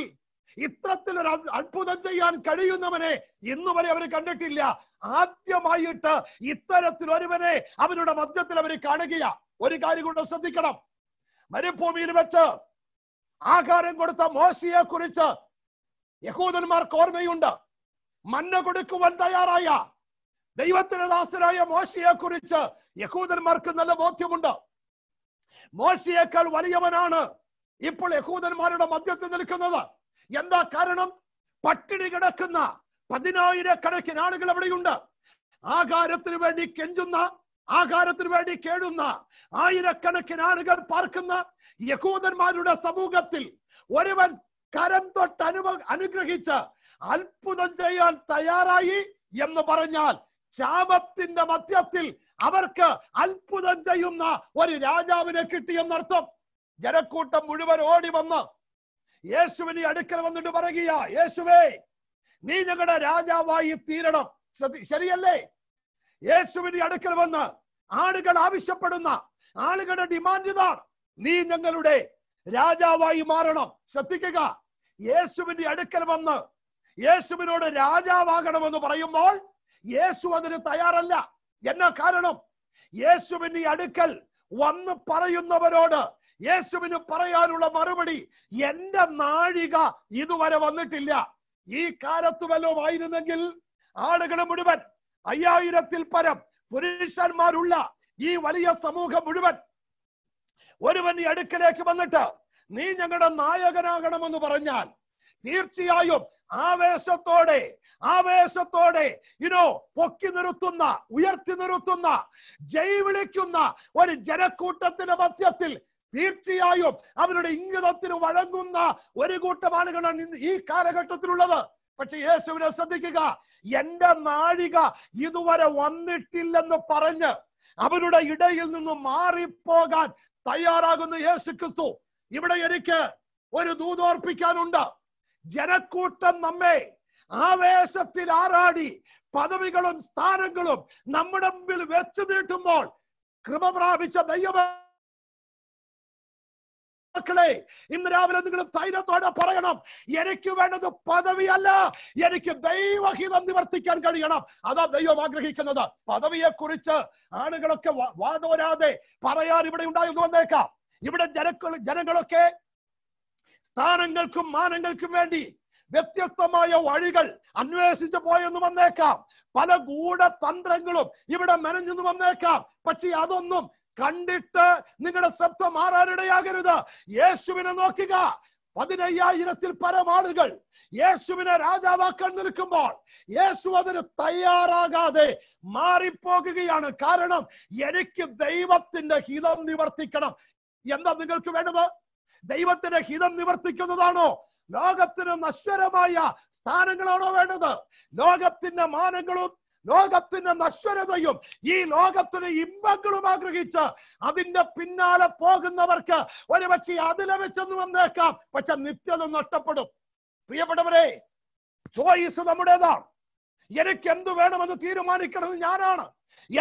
ഇത്തരത്തിൽ ഒരു അത്ഭുതം ചെയ്യാൻ കഴിയുന്നവനെ ഇന്ന് വരെ അവർ കണ്ടിട്ടില്ല ആദ്യമായിട്ട് ഇത്തരത്തിൽ ഒരുവനെ അവരുടെ മധ്യത്തിൽ അവർ കാണുകയാ ഒരു കാര്യം കൊണ്ട് ശ്രദ്ധിക്കണം മരുഭൂമിയിൽ വെച്ച് ആഹാരം കൊടുത്ത മോശിയെ കുറിച്ച് യഹൂദന്മാർക്ക് ഓർമ്മയുണ്ട് മന്ന കൊടുക്കുവാൻ തയ്യാറായ ദൈവത്തിന് ദാസനായ മോശയെ കുറിച്ച് യഹൂദന്മാർക്ക് നല്ല ബോധ്യമുണ്ട് മോശയേക്കാൾ വലിയവനാണ് ഇപ്പോൾ യഹൂദന്മാരുടെ മധ്യത്തിൽ നിൽക്കുന്നത് എന്താ കാരണം പട്ടിണി കിടക്കുന്ന പതിനായിരക്കണക്കിന് ആളുകൾ അവിടെയുണ്ട് ആകാരത്തിന് വേണ്ടി കെഞ്ചുന്ന ആകാരത്തിന് വേണ്ടി കേടുന്ന ആയിരക്കണക്കിന് ആളുകൾ പാർക്കുന്ന യഹൂദന്മാരുടെ സമൂഹത്തിൽ ഒരുവൻ കരം തൊട്ട് അനുഭ അനുഗ്രഹിച്ച് അത്ഭുതം ചെയ്യാൻ തയ്യാറായി എന്ന് പറഞ്ഞാൽ ക്ഷാമത്തിന്റെ മധ്യത്തിൽ അവർക്ക് അത്ഭുതം ചെയ്യുന്ന ഒരു രാജാവിനെ കിട്ടിയെന്നർത്ഥം ജനക്കൂട്ടം മുഴുവൻ ഓടി വന്ന് യേശുവിനെ അടുക്കൽ വന്നിട്ട് പറയുക യേശുവേ നീ ഞങ്ങളുടെ രാജാവായി തീരണം ശരിയല്ലേ യേശുവിനെ അടുക്കൽ വന്ന് ആളുകൾ ആവശ്യപ്പെടുന്ന ആളുകളുടെ ഡിമാൻഡ് ഇതാണ് നീ ഞങ്ങളുടെ രാജാവായി മാറണം ശ്രദ്ധിക്കുക യേശുവിന്റെ അടുക്കൽ വന്ന് യേശുവിനോട് രാജാവാകണമെന്ന് പറയുമ്പോൾ യേശു അതിന് തയ്യാറല്ല എന്ന കാരണം യേശുവിന്റെ അടുക്കൽ വന്ന് പറയുന്നവരോട് യേശുവിന് പറയാനുള്ള മറുപടി എന്റെ നാഴിക ഇതുവരെ വന്നിട്ടില്ല ഈ കാലത്ത് വല്ലതും ആയിരുന്നെങ്കിൽ ആളുകൾ മുഴുവൻ അയ്യായിരത്തിൽ പരം പുരുഷന്മാരുള്ള ഈ വലിയ സമൂഹം മുഴുവൻ ഒരുവന്റെ അടുക്കലേക്ക് വന്നിട്ട് നീ ഞങ്ങളുടെ നായകനാകണമെന്ന് പറഞ്ഞാൽ തീർച്ചയായും ആവേശത്തോടെ ആവേശത്തോടെ ഇനോ പൊക്കി നിർത്തുന്ന ഉയർത്തി നിർത്തുന്ന വിളിക്കുന്ന ഒരു ജനക്കൂട്ടത്തിന്റെ മധ്യത്തിൽ തീർച്ചയായും അവരുടെ ഇംഗിതത്തിന് വഴങ്ങുന്ന ഒരു കൂട്ടം ആളുകളാണ് ഈ കാലഘട്ടത്തിലുള്ളത് പക്ഷെ യേശുവിനെ ശ്രദ്ധിക്കുക എന്റെ നാഴിക ഇതുവരെ വന്നിട്ടില്ലെന്ന് പറഞ്ഞ് അവരുടെ ഇടയിൽ നിന്ന് മാറിപ്പോകാൻ തയ്യാറാകുന്ന യേശു ക്രിസ്തു ഇവിടെ എനിക്ക് ഒരു ദൂതോർപ്പിക്കാനുണ്ട് ജനക്കൂട്ടം നമ്മെ ആവേശത്തിൽ ആറാടി പദവികളും സ്ഥാനങ്ങളും നമ്മുടെ മുമ്പിൽ വെച്ചു നീട്ടുമ്പോൾ കൃപ പ്രാപിച്ച ദൈവ ഇന്ന് രാവിലെ നിങ്ങൾ ധൈര്യത്തോടെ പറയണം എനിക്ക് വേണ്ടത് പദവിയല്ല എനിക്ക് ദൈവഹിതം നിവർത്തിക്കാൻ കഴിയണം അതാ ദൈവം ആഗ്രഹിക്കുന്നത് പദവിയെ കുറിച്ച് ആളുകളൊക്കെ വാതോരാതെ പറയാൻ ഇവിടെ ഉണ്ടായിരുന്നു വന്നേക്കാം ഇവിടെ ജനങ്ങളൊക്കെ സ്ഥാനങ്ങൾക്കും മാനങ്ങൾക്കും വേണ്ടി വ്യത്യസ്തമായ വഴികൾ അന്വേഷിച്ചു പോയെന്ന് വന്നേക്കാം പല ഗൂഢതന്ത്രങ്ങളും ഇവിടെ മെനഞ്ഞെന്ന് വന്നേക്കാം പക്ഷെ അതൊന്നും കണ്ടിട്ട് നിങ്ങളുടെ ശബ്ദം മാറാനിടയാകരുത് യേശുവിനെ നോക്കുക പതിനയ്യായിരത്തിൽ പരമാളുകൾ യേശുവിനെ രാജാവാക്കാൻ നിൽക്കുമ്പോൾ യേശു അതിന് തയ്യാറാകാതെ മാറിപ്പോകുകയാണ് കാരണം എനിക്ക് ദൈവത്തിന്റെ ഹിതം നിവർത്തിക്കണം എന്താ നിങ്ങൾക്ക് വേണ്ടത് ദൈവത്തിന് ഹിതം നിവർത്തിക്കുന്നതാണോ ലോകത്തിന് നശ്വരമായ സ്ഥാനങ്ങളാണോ വേണ്ടത് ലോകത്തിന്റെ മാനങ്ങളും ലോകത്തിന്റെ നശ്വരതയും ഈ ലോകത്തിന് ഇമ്പങ്ങളും ആഗ്രഹിച്ച് അതിന്റെ പിന്നാലെ പോകുന്നവർക്ക് ഒരുപക്ഷെ അതിലെ വെച്ചെന്ന് വന്നേക്കാം പക്ഷെ നിത്യത നഷ്ടപ്പെടും പ്രിയപ്പെട്ടവരെ ചോയ്സ് നമ്മുടേതാണ് എനിക്ക് എന്ത് വേണമെന്ന് തീരുമാനിക്കണത് ഞാനാണ്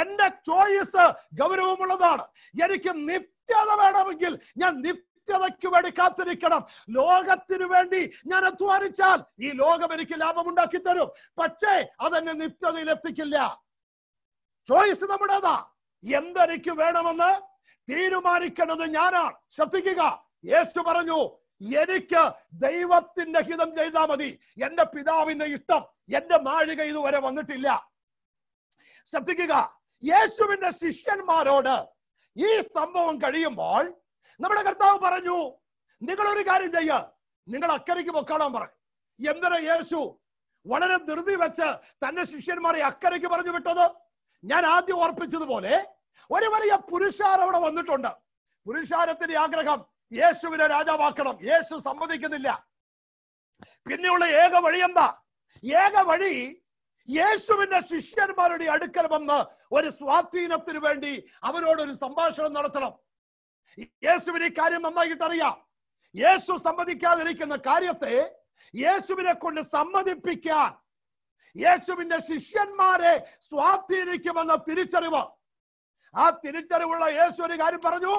എന്റെ ചോയ്സ് ഗൗരവമുള്ളതാണ് എനിക്ക് നിത്യത വേണമെങ്കിൽ ഞാൻ നിത്യതയ്ക്ക് വേണ്ടി കാത്തിരിക്കണം ലോകത്തിനു വേണ്ടി ഞാൻ അധ്വാനിച്ചാൽ ഈ ലോകം എനിക്ക് ലാഭം ഉണ്ടാക്കി തരും പക്ഷേ അതെന്നെ നിത്യതയിൽ എത്തിക്കില്ല ചോയ്സ് നമ്മുടേതാ എന്തെനിക്ക് വേണമെന്ന് തീരുമാനിക്കണത് ഞാനാണ് ശ്രദ്ധിക്കുക യേശു പറഞ്ഞു എനിക്ക് ദൈവത്തിന്റെ ഹിതം ചെയ്താൽ മതി എന്റെ പിതാവിന്റെ ഇഷ്ടം എന്റെ മാഴിക ഇതുവരെ വന്നിട്ടില്ല ശ്രദ്ധിക്കുക യേശുവിന്റെ ശിഷ്യന്മാരോട് ഈ സംഭവം കഴിയുമ്പോൾ നമ്മുടെ കർത്താവ് പറഞ്ഞു നിങ്ങൾ ഒരു കാര്യം ചെയ്യ നിങ്ങൾ അക്കരയ്ക്ക് പൊക്കാളാൻ പറ എന്തിനാ യേശു വളരെ ധൃതി വെച്ച് തന്റെ ശിഷ്യന്മാരെ അക്കരയ്ക്ക് പറഞ്ഞു വിട്ടത് ഞാൻ ആദ്യം ഓർപ്പിച്ചതുപോലെ ഒരു വലിയ പുരുഷാരം അവിടെ വന്നിട്ടുണ്ട് പുരുഷാരത്തിന്റെ ആഗ്രഹം യേശുവിനെ രാജാവാക്കണം യേശു സമ്മതിക്കുന്നില്ല പിന്നെയുള്ള ഏക വഴി എന്താ ഏക വഴി യേശുവിന്റെ ശിഷ്യന്മാരുടെ അടുക്കൽ വന്ന് ഒരു സ്വാധീനത്തിന് വേണ്ടി അവരോട് ഒരു സംഭാഷണം നടത്തണം യേശുവിന് ഈ കാര്യം നന്നായിട്ട് അറിയാം യേശു സമ്മതിക്കാതിരിക്കുന്ന കാര്യത്തെ യേശുവിനെ കൊണ്ട് സമ്മതിപ്പിക്കാൻ യേശുവിന്റെ ശിഷ്യന്മാരെ സ്വാധീനിക്കുമെന്ന തിരിച്ചറിവ് ആ തിരിച്ചറിവുള്ള യേശു ഒരു കാര്യം പറഞ്ഞു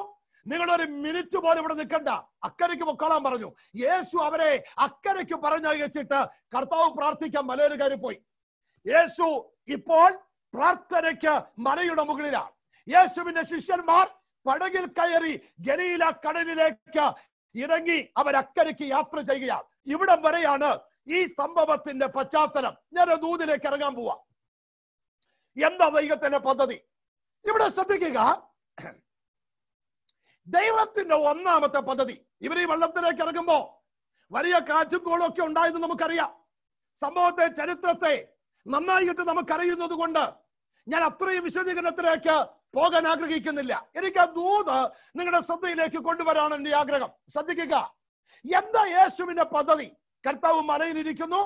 നിങ്ങൾ ഒരു മിനിറ്റ് പോലും ഇവിടെ നിൽക്കണ്ട അക്കരയ്ക്ക് പൊക്കോളാൻ പറഞ്ഞു യേശു അവരെ അക്കരയ്ക്ക് പറഞ്ഞയച്ചിട്ട് കർത്താവ് പ്രാർത്ഥിക്കാൻ മലയൊരു കയറി പോയി യേശു ഇപ്പോൾ പ്രാർത്ഥനയ്ക്ക് മലയുടെ മുകളിലാണ് യേശുവിന്റെ ശിഷ്യന്മാർ പടകിൽ കയറി ഗലീല കടലിലേക്ക് ഇറങ്ങി അവർ അക്കരയ്ക്ക് യാത്ര ചെയ്യുകയാണ് ഇവിടം വരെയാണ് ഈ സംഭവത്തിന്റെ പശ്ചാത്തലം ഞാൻ ദൂതിലേക്ക് ഇറങ്ങാൻ പോവാ എന്താ ദൈവത്തിന്റെ പദ്ധതി ഇവിടെ ശ്രദ്ധിക്കുക ദൈവത്തിന്റെ ഒന്നാമത്തെ പദ്ധതി ഇവർ ഈ വെള്ളത്തിലേക്ക് ഇറങ്ങുമ്പോ വലിയ കാറ്റും കോളും ഒക്കെ ഉണ്ടായെന്ന് നമുക്കറിയാം സംഭവത്തെ ചരിത്രത്തെ നന്നായിട്ട് നമുക്കറിയുന്നത് കൊണ്ട് ഞാൻ അത്രയും വിശദീകരണത്തിലേക്ക് പോകാൻ ആഗ്രഹിക്കുന്നില്ല എനിക്ക് ആ ദൂത് നിങ്ങളുടെ ശ്രദ്ധയിലേക്ക് കൊണ്ടുവരാണ് എന്റെ ആഗ്രഹം ശ്രദ്ധിക്കുക എന്താ യേശുവിന്റെ പദ്ധതി കർത്താവ് മലയിലിരിക്കുന്നു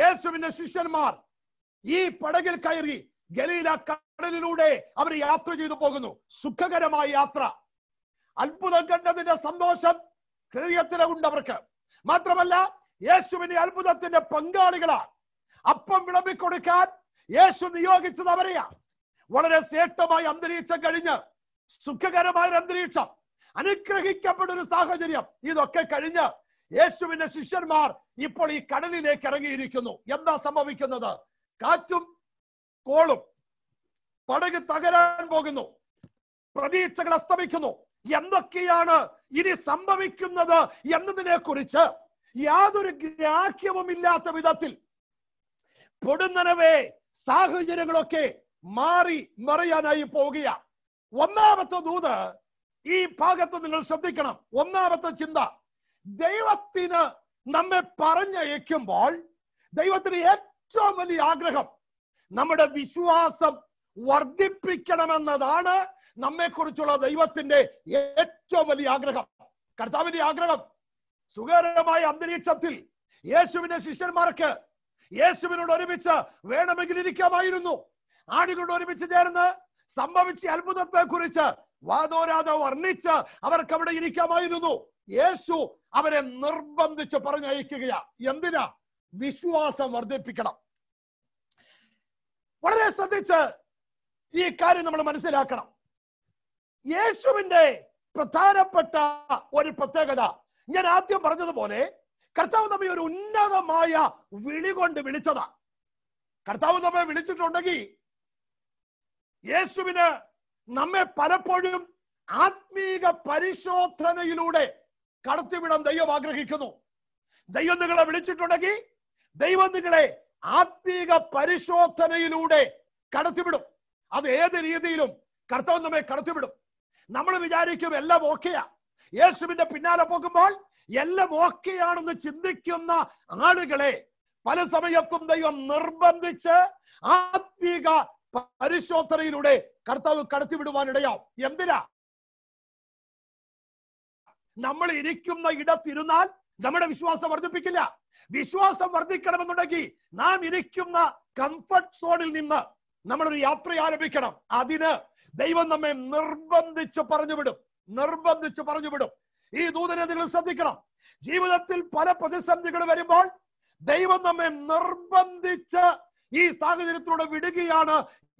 യേശുവിന്റെ ശിഷ്യന്മാർ ഈ പടകിൽ കയറി ഗലീല കടലിലൂടെ അവർ യാത്ര ചെയ്തു പോകുന്നു സുഖകരമായ യാത്ര അത്ഭുതം കണ്ടതിന്റെ സന്തോഷം ഹൃദയത്തിലുണ്ട് അവർക്ക് മാത്രമല്ല യേശുവിനെ അത്ഭുതത്തിന്റെ പങ്കാളികളാണ് അപ്പം വിളമ്പിക്കൊടുക്കാൻ യേശു നിയോഗിച്ചത് അവരെയാണ് വളരെ ശ്രേഷ്ഠമായ അന്തരീക്ഷം കഴിഞ്ഞ് സുഖകരമായ അന്തരീക്ഷം അനുഗ്രഹിക്കപ്പെടുന്ന ഒരു സാഹചര്യം ഇതൊക്കെ കഴിഞ്ഞ് യേശുവിന്റെ ശിഷ്യന്മാർ ഇപ്പോൾ ഈ കടലിലേക്ക് ഇറങ്ങിയിരിക്കുന്നു എന്താ സംഭവിക്കുന്നത് കാറ്റും കോളും പടക് തകരാൻ പോകുന്നു പ്രതീക്ഷകൾ അസ്തമിക്കുന്നു എന്തൊക്കെയാണ് ഇനി സംഭവിക്കുന്നത് എന്നതിനെ കുറിച്ച് യാതൊരു ഇല്ലാത്ത വിധത്തിൽ പൊടുന്നനവേ സാഹചര്യങ്ങളൊക്കെ മാറി മറിയാനായി പോവുകയാണ് ഒന്നാമത്തെ ദൂത് ഈ ഭാഗത്ത് നിങ്ങൾ ശ്രദ്ധിക്കണം ഒന്നാമത്തെ ചിന്ത ദൈവത്തിന് നമ്മെ പറഞ്ഞയക്കുമ്പോൾ ദൈവത്തിന് ഏറ്റവും വലിയ ആഗ്രഹം നമ്മുടെ വിശ്വാസം വർദ്ധിപ്പിക്കണമെന്നതാണ് നമ്മെക്കുറിച്ചുള്ള ദൈവത്തിന്റെ ഏറ്റവും വലിയ ആഗ്രഹം കർത്താവിന്റെ ആഗ്രഹം സുഖകരമായ അന്തരീക്ഷത്തിൽ യേശുവിന്റെ ശിഷ്യന്മാർക്ക് യേശുവിനോട് ഒരുമിച്ച് വേണമെങ്കിൽ ഇരിക്കാമായിരുന്നു ആടുകളോട് ഒരുമിച്ച് ചേർന്ന് സംഭവിച്ച അത്ഭുതത്തെ കുറിച്ച് വാദോരാത വർണ്ണിച്ച് അവർക്ക് അവിടെ ഇരിക്കാമായിരുന്നു യേശു അവരെ നിർബന്ധിച്ച് പറഞ്ഞയക്കുകയാ എന്തിനാ വിശ്വാസം വർദ്ധിപ്പിക്കണം വളരെ ശ്രദ്ധിച്ച് ഈ കാര്യം നമ്മൾ മനസ്സിലാക്കണം യേശുവിന്റെ പ്രധാനപ്പെട്ട ഒരു പ്രത്യേകത ഞാൻ ആദ്യം പറഞ്ഞതുപോലെ കർത്താവ് നമ്മെ ഒരു ഉന്നതമായ വിളി കൊണ്ട് വിളിച്ചതാ കർത്താവ് നമ്മെ വിളിച്ചിട്ടുണ്ടെങ്കിൽ യേശുവിന് നമ്മെ പലപ്പോഴും ആത്മീക പരിശോധനയിലൂടെ കടത്തിവിടാൻ ദൈവം ആഗ്രഹിക്കുന്നു ദൈവം നിങ്ങളെ വിളിച്ചിട്ടുണ്ടെങ്കിൽ ദൈവം നിങ്ങളെ ആത്മീക പരിശോധനയിലൂടെ കടത്തിവിടും അത് ഏത് രീതിയിലും കർത്താവ് നമ്മെ കടത്തിവിടും നമ്മൾ വിചാരിക്കും എല്ലാം ഓക്കെയാ യേശുവിന്റെ പിന്നാലെ പോകുമ്പോൾ എല്ലാം ഓക്കെയാണെന്ന് ചിന്തിക്കുന്ന ആളുകളെ പല സമയത്തും ദൈവം നിർബന്ധിച്ച് ആത്മീക പരിശോധനയിലൂടെ കർത്താവ് കടത്തിവിടുവാനിടയാവും എന്തിനാ നമ്മൾ ഇരിക്കുന്ന ഇടത്തിരുന്നാൽ നമ്മുടെ വിശ്വാസം വർദ്ധിപ്പിക്കില്ല വിശ്വാസം വർദ്ധിക്കണമെന്നുണ്ടെങ്കിൽ നാം ഇരിക്കുന്ന കംഫർട്ട് സോണിൽ നിന്ന് നമ്മളൊരു യാത്ര ആരംഭിക്കണം അതിന് ദൈവം നമ്മെ നിർബന്ധിച്ച് നിർബന്ധിച്ചു നിർബന്ധിച്ച് വിടും ഈ ദൂതനെ നിങ്ങൾ ശ്രദ്ധിക്കണം ജീവിതത്തിൽ പല പ്രതിസന്ധികൾ വരുമ്പോൾ ദൈവം നമ്മെ നിർബന്ധിച്ച് ഈ സാഹചര്യത്തിലൂടെ വിടുകയാണ്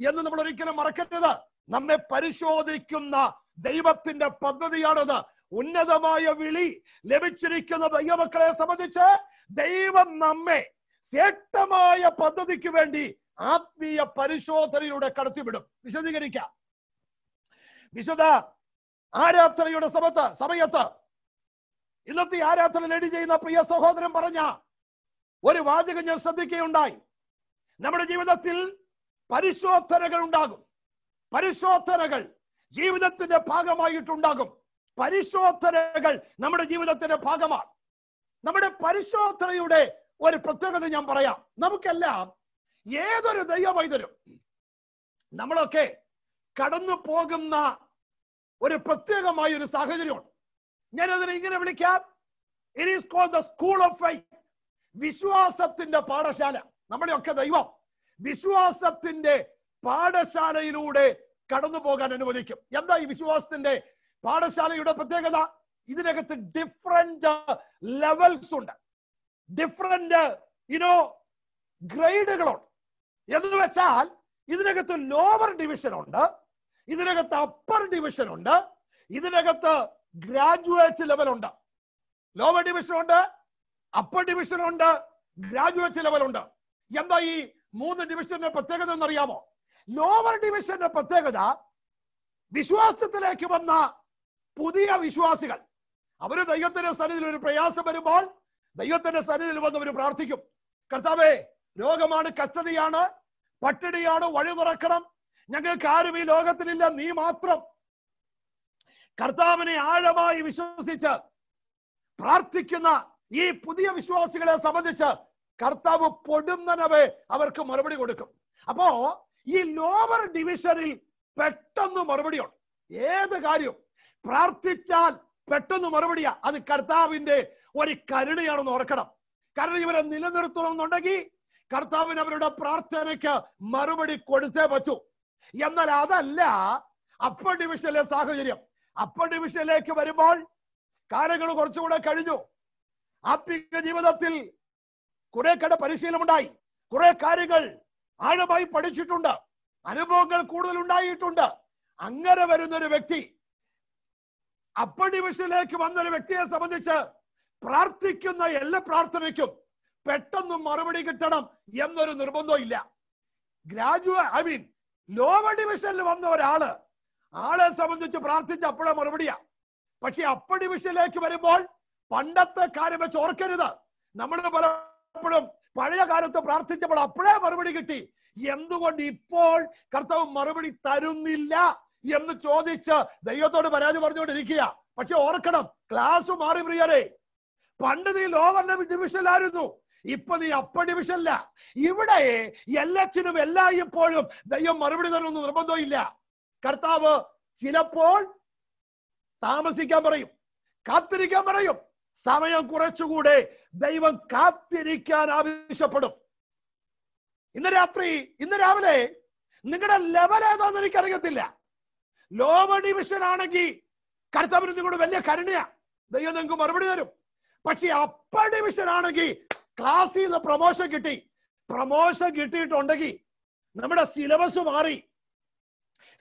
എന്ന് നമ്മൾ ഒരിക്കലും മറക്കരുത് നമ്മെ പരിശോധിക്കുന്ന ദൈവത്തിന്റെ പദ്ധതിയാണത് ഉന്നതമായ വിളി ലഭിച്ചിരിക്കുന്ന ദൈവമക്കളെ സംബന്ധിച്ച് ദൈവം നമ്മെ ശ്രേഷ്ഠമായ പദ്ധതിക്ക് വേണ്ടി ആത്മീയ പരിശോധനയിലൂടെ കടത്തിവിടും വിശദീകരിക്കാം വിശുദ്ധ ആരാധനയുടെ സമത്ത് സമയത്ത് ഇന്നത്തെ ആരാധന ലേഡി ചെയ്യുന്ന പ്രിയ സഹോദരൻ പറഞ്ഞ ഒരു വാചകം ഞാൻ ശ്രദ്ധിക്കുകയുണ്ടായി നമ്മുടെ ജീവിതത്തിൽ പരിശോധനകൾ ഉണ്ടാകും പരിശോധനകൾ ജീവിതത്തിന്റെ ഭാഗമായിട്ടുണ്ടാകും പരിശോധനകൾ നമ്മുടെ ജീവിതത്തിന്റെ ഭാഗമാണ് നമ്മുടെ പരിശോധനയുടെ ഒരു പ്രത്യേകത ഞാൻ പറയാം നമുക്കെല്ലാം ഏതൊരു ദൈവ പൈതലും നമ്മളൊക്കെ കടന്നു പോകുന്ന ഒരു പ്രത്യേകമായ ഒരു സാഹചര്യമുണ്ട് അതിനെ ഇങ്ങനെ വിളിക്കാം it is call the school of faith വിശ്വാസത്തിന്റെ പാഠശാല നമ്മളെയൊക്കെ ദൈവം വിശ്വാസത്തിന്റെ പാഠശാലയിലൂടെ കടന്നു പോകാൻ അനുവദിക്കും എന്താ ഈ വിശ്വാസത്തിന്റെ പാഠശാലയുടെ പ്രത്യേകത ഇതിനകത്ത് ഡിഫറെന്റ് ലെവൽസ് ഉണ്ട് ഡിഫറെന്റ് യുനോ ഗ്രേഡുകളുണ്ട് എന്ന് വെച്ചാൽ ഇതിനകത്ത് ലോവർ ഡിവിഷൻ ഉണ്ട് ഇതിനകത്ത് അപ്പർ ഡിവിഷൻ ഉണ്ട് ഇതിനകത്ത് ഗ്രാജുവേറ്റ് ലെവൽ ഉണ്ട് ലോവർ ഡിവിഷൻ ഉണ്ട് അപ്പർ ഡിവിഷൻ ഉണ്ട് ഗ്രാജുവേറ്റ് ലെവൽ ഉണ്ട് എന്താ ഈ മൂന്ന് ഡിവിഷന്റെ പ്രത്യേകത എന്നറിയാമോ ലോവർ ഡിവിഷന്റെ പ്രത്യേകത വിശ്വാസത്തിലേക്ക് വന്ന പുതിയ വിശ്വാസികൾ അവര് ദൈവത്തിന്റെ സന്നിധിയിൽ ഒരു പ്രയാസം വരുമ്പോൾ ദൈവത്തിന്റെ സന്നിധിയിൽ വന്ന് അവർ പ്രാർത്ഥിക്കും കർത്താവേ രോഗമാണ് കസ്റ്റഡിയാണ് പട്ടിണിയാണ് വഴി തുറക്കണം ഞങ്ങൾക്ക് ആരും ഈ ലോകത്തിലില്ല നീ മാത്രം കർത്താവിനെ ആഴമായി വിശ്വസിച്ച് പ്രാർത്ഥിക്കുന്ന ഈ പുതിയ വിശ്വാസികളെ സംബന്ധിച്ച് കർത്താവ് പൊടുന്നനവേ അവർക്ക് മറുപടി കൊടുക്കും അപ്പോ ഈ ലോവർ ഡിവിഷനിൽ പെട്ടെന്ന് മറുപടിയാണ് ഏത് കാര്യവും പ്രാർത്ഥിച്ചാൽ പെട്ടെന്ന് മറുപടിയാ അത് കർത്താവിന്റെ ഒരു കരുണയാണെന്ന് ഓർക്കണം കാരണം ഇവരെ നിലനിർത്തണം എന്നുണ്ടെങ്കിൽ കർത്താവിന് അവരുടെ പ്രാർത്ഥനയ്ക്ക് മറുപടി കൊടുത്തേ പറ്റൂ എന്നാൽ അതല്ല അപ്പർ ഡിവിഷനിലെ സാഹചര്യം അപ്പർ ഡിവിഷനിലേക്ക് വരുമ്പോൾ കാര്യങ്ങൾ കുറച്ചുകൂടെ കഴിഞ്ഞു ആത്മീക ജീവിതത്തിൽ കുറെ കട പരിശീലനമുണ്ടായി കുറെ കാര്യങ്ങൾ ആഴമായി പഠിച്ചിട്ടുണ്ട് അനുഭവങ്ങൾ കൂടുതൽ ഉണ്ടായിട്ടുണ്ട് അങ്ങനെ വരുന്ന ഒരു വ്യക്തി അപ്പർ ഡിവിഷനിലേക്ക് വന്ന ഒരു വ്യക്തിയെ സംബന്ധിച്ച് പ്രാർത്ഥിക്കുന്ന എല്ലാ പ്രാർത്ഥനയ്ക്കും പെട്ടെന്ന് മറുപടി കിട്ടണം എന്നൊരു നിർബന്ധവും ഇല്ല ഗ്രാജുവൽ ഐ മീൻ ലോവർ ഡിവിഷനിൽ വന്ന ഒരാള് ആളെ സംബന്ധിച്ച് പ്രാർത്ഥിച്ച അപ്പോഴെ മറുപടിയാ പക്ഷെ അപ്പർ ഡിവിഷനിലേക്ക് വരുമ്പോൾ പണ്ടത്തെ കാര്യം വെച്ച് ഓർക്കരുത് നമ്മൾ പലപ്പോഴും പഴയ കാലത്ത് പ്രാർത്ഥിച്ചപ്പോൾ അപ്പോഴേ മറുപടി കിട്ടി എന്തുകൊണ്ട് ഇപ്പോൾ കർത്താവ് മറുപടി തരുന്നില്ല എന്ന് ചോദിച്ച് ദൈവത്തോട് പരാതി പറഞ്ഞുകൊണ്ടിരിക്കുക പക്ഷെ ഓർക്കണം ക്ലാസ് മാറി പ്രിയരെ പണ്ട് നീ ലോവർ ഡിവിഷനിലായിരുന്നു ഇപ്പൊ നീ അപ്പ ഡിവിഷനില്ല ഇവിടെ എല്ലാറ്റിനും ഇപ്പോഴും ദൈവം മറുപടി തരണമെന്ന് നിർബന്ധമില്ല കർത്താവ് ചിലപ്പോൾ താമസിക്കാൻ പറയും കാത്തിരിക്കാൻ പറയും സമയം കുറച്ചുകൂടെ ദൈവം കാത്തിരിക്കാൻ ആവശ്യപ്പെടും ഇന്ന് രാത്രി ഇന്ന് രാവിലെ നിങ്ങളുടെ ലെവൽ ഏതാന്ന് അറിയത്തില്ല ലോവ ഡിവിഷൻ ആണെങ്കിൽ കർത്താവിന് നിങ്ങളുടെ വലിയ കരുണയാ ദൈവം നിങ്ങൾക്ക് മറുപടി തരും പക്ഷെ അപ്പ ഡിവിഷൻ ആണെങ്കിൽ ക്ലാസ്സിൽ നിന്ന് പ്രൊമോഷൻ കിട്ടി പ്രൊമോഷൻ കിട്ടിയിട്ടുണ്ടെങ്കിൽ നമ്മുടെ സിലബസ് മാറി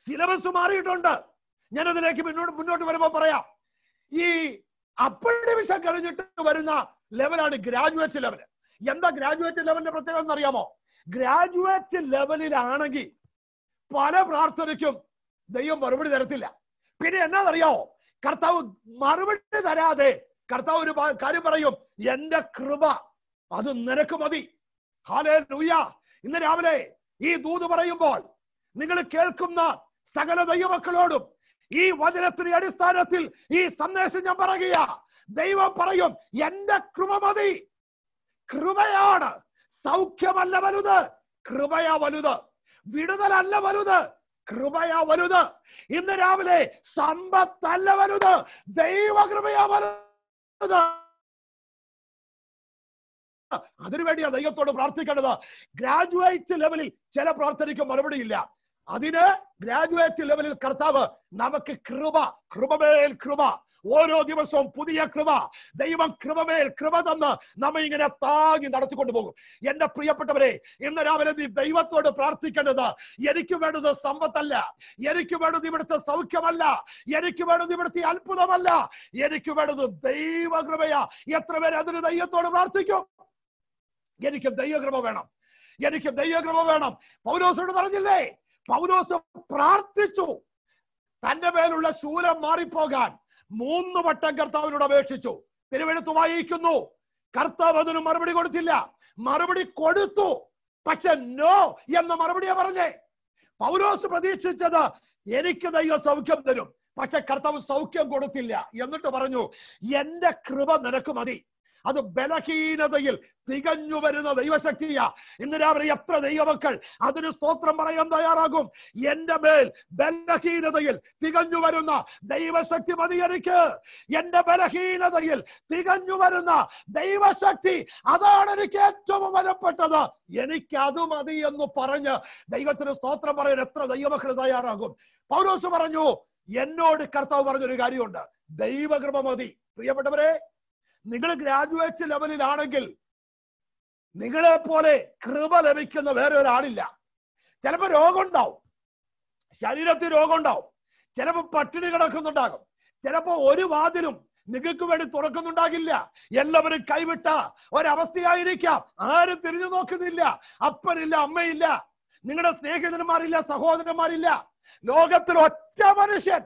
സിലബസ് മാറിയിട്ടുണ്ട് ഞാൻ അതിലേക്ക് മുന്നോട്ട് മുന്നോട്ട് വരുമ്പോൾ പറയാം ഈ അപ്പർ ഡിവിഷൻ കഴിഞ്ഞിട്ട് വരുന്ന ലെവലാണ് ഗ്രാജുവേറ്റ് ലെവൽ എന്താ ഗ്രാജുവേറ്റ് ലെവലിന്റെ പ്രത്യേകത എന്നറിയാമോ ഗ്രാജുവേറ്റ് ലെവലിലാണെങ്കിൽ പല പ്രാർത്ഥനയ്ക്കും ദൈവം മറുപടി തരത്തില്ല പിന്നെ എന്നാണെന്നറിയാമോ കർത്താവ് മറുപടി തരാതെ കർത്താവ് ഒരു കാര്യം പറയും എന്റെ കൃപ അത് നിനക്ക് മതി ഇന്ന് രാവിലെ ഈ ദൂത് പറയുമ്പോൾ നിങ്ങൾ കേൾക്കുന്ന സകല ദൈവമക്കളോടും ഈ വചനത്തിന്റെ അടിസ്ഥാനത്തിൽ ഈ സന്ദേശം ഞാൻ പറയുക ദൈവം പറയും എന്റെ കൃപ മതി കൃപയാണ് സൗഖ്യമല്ല വലുത് കൃപയാ വലുത് വിടുതലല്ല വലുത് കൃപയാ വലുത് ഇന്ന് രാവിലെ സമ്പത്തല്ല വലുത് കൃപയാ വലുത് അതിനുവേണ്ടിയാണ് ദൈവത്തോട് പ്രാർത്ഥിക്കേണ്ടത് ഗ്രാജുവേറ്റ് ലെവലിൽ ചില പ്രാർത്ഥനയ്ക്ക് മറുപടിയില്ല അതിന് ഗ്രാജുവേറ്റ് ലെവലിൽ കർത്താവ് നമുക്ക് കൃപ കൃപമേൽ കൃപ ഓരോ ദിവസവും പുതിയ കൃപ ദൈവം കൃപമേൽ കൃപ തന്ന് നമ്മെ ഇങ്ങനെ താങ്ങി നടത്തിക്കൊണ്ടു പോകും എന്റെ പ്രിയപ്പെട്ടവരെ ഇന്ന് രാവിലെ നീ ദൈവത്തോട് പ്രാർത്ഥിക്കേണ്ടത് എനിക്ക് വേണ്ടത് സമ്പത്തല്ല എനിക്ക് വേണ്ടത് ഇവിടുത്തെ സൗഖ്യമല്ല എനിക്ക് വേണ്ടത് ഇവിടുത്തെ അത്ഭുതമല്ല എനിക്ക് വേണ്ടത് ദൈവകൃപയാ എത്ര പേര് അതിന് ദൈവത്തോട് പ്രാർത്ഥിക്കും എനിക്ക് ദൈവകൃപ വേണം എനിക്ക് ദൈവകൃപ വേണം പൗരോസോട് പറഞ്ഞില്ലേ പൗലോസ് പ്രാർത്ഥിച്ചു തന്റെ മേലുള്ള ശൂലം മാറിപ്പോകാൻ മൂന്ന് വട്ടം കർത്താവിനോട് അപേക്ഷിച്ചു തിരുവെഴുത്ത് വായിക്കുന്നു കർത്താവ് അതിന് മറുപടി കൊടുത്തില്ല മറുപടി കൊടുത്തു പക്ഷെ നോ എന്ന മറുപടിയാ പറഞ്ഞേ പൗലോസ് പ്രതീക്ഷിച്ചത് എനിക്ക് ദൈവ സൗഖ്യം തരും പക്ഷെ കർത്താവ് സൗഖ്യം കൊടുത്തില്ല എന്നിട്ട് പറഞ്ഞു എന്റെ കൃപ നിനക്ക് മതി അത് ബലഹീനതയിൽ തികഞ്ഞു വരുന്ന ദൈവശക്തിയാ ഇന്ന് രാവിലെ എത്ര ദൈവമക്കൾ അതിന് സ്തോത്രം പറയാൻ തയ്യാറാകും എന്റെ മേൽ ബലഹീനതയിൽ തികഞ്ഞു വരുന്ന ദൈവശക്തി മതി എന്റെ ബലഹീനതയിൽ തികഞ്ഞു വരുന്ന ദൈവശക്തി അതാണ് എനിക്ക് ഏറ്റവും വരപ്പെട്ടത് അത് മതി എന്ന് പറഞ്ഞ് ദൈവത്തിന് സ്തോത്രം പറയാൻ എത്ര ദൈവമക്കൾ തയ്യാറാകും പൗലോസ് പറഞ്ഞു എന്നോട് കർത്താവ് പറഞ്ഞൊരു കാര്യമുണ്ട് ദൈവകൃപ മതി പ്രിയപ്പെട്ടവരെ നിങ്ങൾ ഗ്രാജുവേറ്റ് ലെവലിലാണെങ്കിൽ നിങ്ങളെ പോലെ കൃപ ലഭിക്കുന്ന വേറെ ഒരാളില്ല ചിലപ്പോൾ രോഗം ഉണ്ടാവും ശരീരത്തിൽ രോഗം ഉണ്ടാവും ചിലപ്പോൾ പട്ടിണി കിടക്കുന്നുണ്ടാകും ചിലപ്പോൾ ഒരു വാതിലും നിങ്ങൾക്ക് വേണ്ടി തുറക്കുന്നുണ്ടാകില്ല എല്ലാവരും കൈവിട്ട ഒരവസ്ഥയായിരിക്കാം ആരും തിരിഞ്ഞു നോക്കുന്നില്ല അപ്പനില്ല അമ്മയില്ല നിങ്ങളുടെ സ്നേഹിതന്മാരില്ല സഹോദരന്മാരില്ല ലോകത്തിൽ ഒറ്റ മനുഷ്യൻ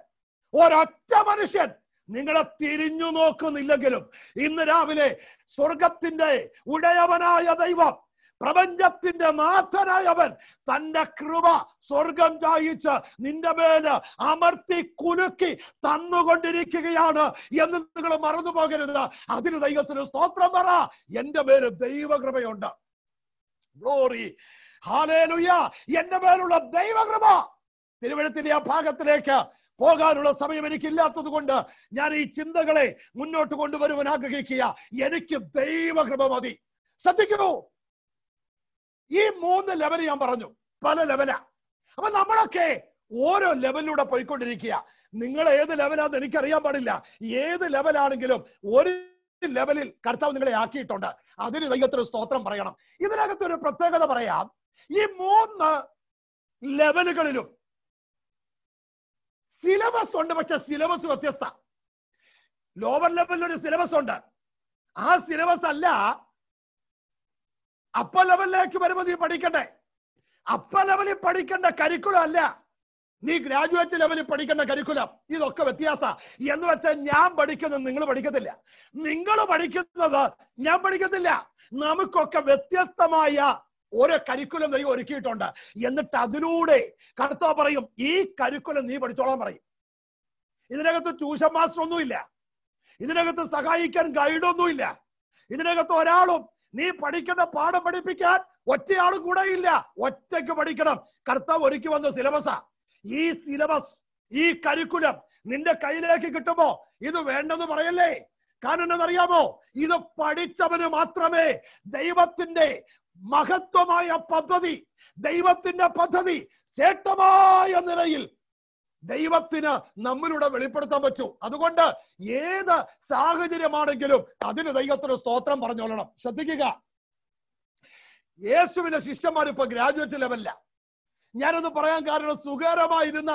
ഒരൊറ്റ മനുഷ്യൻ നിങ്ങളെ തിരിഞ്ഞു നോക്കുന്നില്ലെങ്കിലും ഇന്ന് രാവിലെ സ്വർഗത്തിന്റെ ഉടയവനായ ദൈവം പ്രപഞ്ചത്തിന്റെ നാഥനായവൻ തന്റെ കൃപ സ്വർഗം ചായിച്ച് നിന്റെ മേല് അമർത്തി കുലുക്കി തന്നുകൊണ്ടിരിക്കുകയാണ് എന്ന് നിങ്ങൾ മറന്നു പോകരുത് അതിന് ദൈവത്തിന് സ്തോത്രം പറ എന്റെ മേല് ദൈവകൃപയുണ്ട് എന്റെ മേലുള്ള ദൈവകൃപ തിരുവഴുത്തിന്റെ ആ ഭാഗത്തിലേക്ക് പോകാനുള്ള സമയം എനിക്കില്ലാത്തത് കൊണ്ട് ഞാൻ ഈ ചിന്തകളെ മുന്നോട്ട് കൊണ്ടുവരുവാൻ ആഗ്രഹിക്കുക എനിക്ക് ദൈവകൃപ മതി ശ്രദ്ധിക്കൂ ഈ മൂന്ന് ലെവൽ ഞാൻ പറഞ്ഞു പല ലെവലാ അപ്പൊ നമ്മളൊക്കെ ഓരോ ലെവലിലൂടെ പോയിക്കൊണ്ടിരിക്കുക നിങ്ങൾ ഏത് ലെവലാണെന്ന് എനിക്കറിയാൻ പാടില്ല ഏത് ലെവലാണെങ്കിലും ഒരു ലെവലിൽ കർത്താവ് നിങ്ങളെ ആക്കിയിട്ടുണ്ട് അതിന് ദൈവത്തിന് സ്തോത്രം പറയണം ഇതിനകത്ത് ഒരു പ്രത്യേകത പറയാം ഈ മൂന്ന് ലെവലുകളിലും സിലബസ് ഉണ്ട് പക്ഷെ സിലബസ് വ്യത്യസ്ത ലോവർ ലെവലിൽ ഒരു സിലബസ് ഉണ്ട് ആ സിലബസ് അല്ല അപ്പർ ലെവലിലേക്ക് വരുമ്പോൾ നീ പഠിക്കണ്ടേ അപ്പർ ലെവലിൽ പഠിക്കേണ്ട കരിക്കുലം അല്ല നീ ഗ്രാജുവേറ്റ് ലെവലിൽ പഠിക്കേണ്ട കരിക്കുലം ഇതൊക്കെ വ്യത്യാസ എന്ന് വെച്ചാൽ ഞാൻ പഠിക്കുന്നത് നിങ്ങൾ പഠിക്കത്തില്ല നിങ്ങൾ പഠിക്കുന്നത് ഞാൻ പഠിക്കത്തില്ല നമുക്കൊക്കെ വ്യത്യസ്തമായ ഓരോ കരിക്കുലം ദൈവം ഒരുക്കിയിട്ടുണ്ട് എന്നിട്ട് അതിലൂടെ കർത്താവ് പറയും ഈ കരിക്കുലം നീ പഠിച്ചോളാൻ പറയും ഇതിനകത്ത് ട്യൂഷൻ മാസ്റ്റർ ഒന്നുമില്ല ഇതിനകത്ത് സഹായിക്കാൻ ഗൈഡൊന്നുമില്ല ഇതിനകത്ത് ഒരാളും നീ പഠിക്കേണ്ട പാഠം പഠിപ്പിക്കാൻ ഒറ്റയാളും കൂടെ ഇല്ല ഒറ്റയ്ക്ക് പഠിക്കണം കർത്താവ് ഒരുക്കി വന്ന സിലബസാ ഈ സിലബസ് ഈ കരിക്കുലം നിന്റെ കയ്യിലേക്ക് കിട്ടുമ്പോ ഇത് വേണ്ടെന്ന് പറയല്ലേ കാരണം എന്നറിയാമോ ഇത് പഠിച്ചവന് മാത്രമേ ദൈവത്തിന്റെ മഹത്വമായ പദ്ധതി ദൈവത്തിന്റെ പദ്ധതി ശ്രേഷ്ഠമായ നിലയിൽ ദൈവത്തിന് നമ്മിലൂടെ വെളിപ്പെടുത്താൻ പറ്റൂ അതുകൊണ്ട് ഏത് സാഹചര്യമാണെങ്കിലും അതിന് ദൈവത്തിന് സ്തോത്രം പറഞ്ഞോളണം ശ്രദ്ധിക്കുക യേശുവിന്റെ ശിഷ്യന്മാർ ഇപ്പൊ ഗ്രാജുവേറ്റ് ലെവലില്ല ഞാനൊന്ന് പറയാൻ കാരണം സുഖകരമായിരുന്ന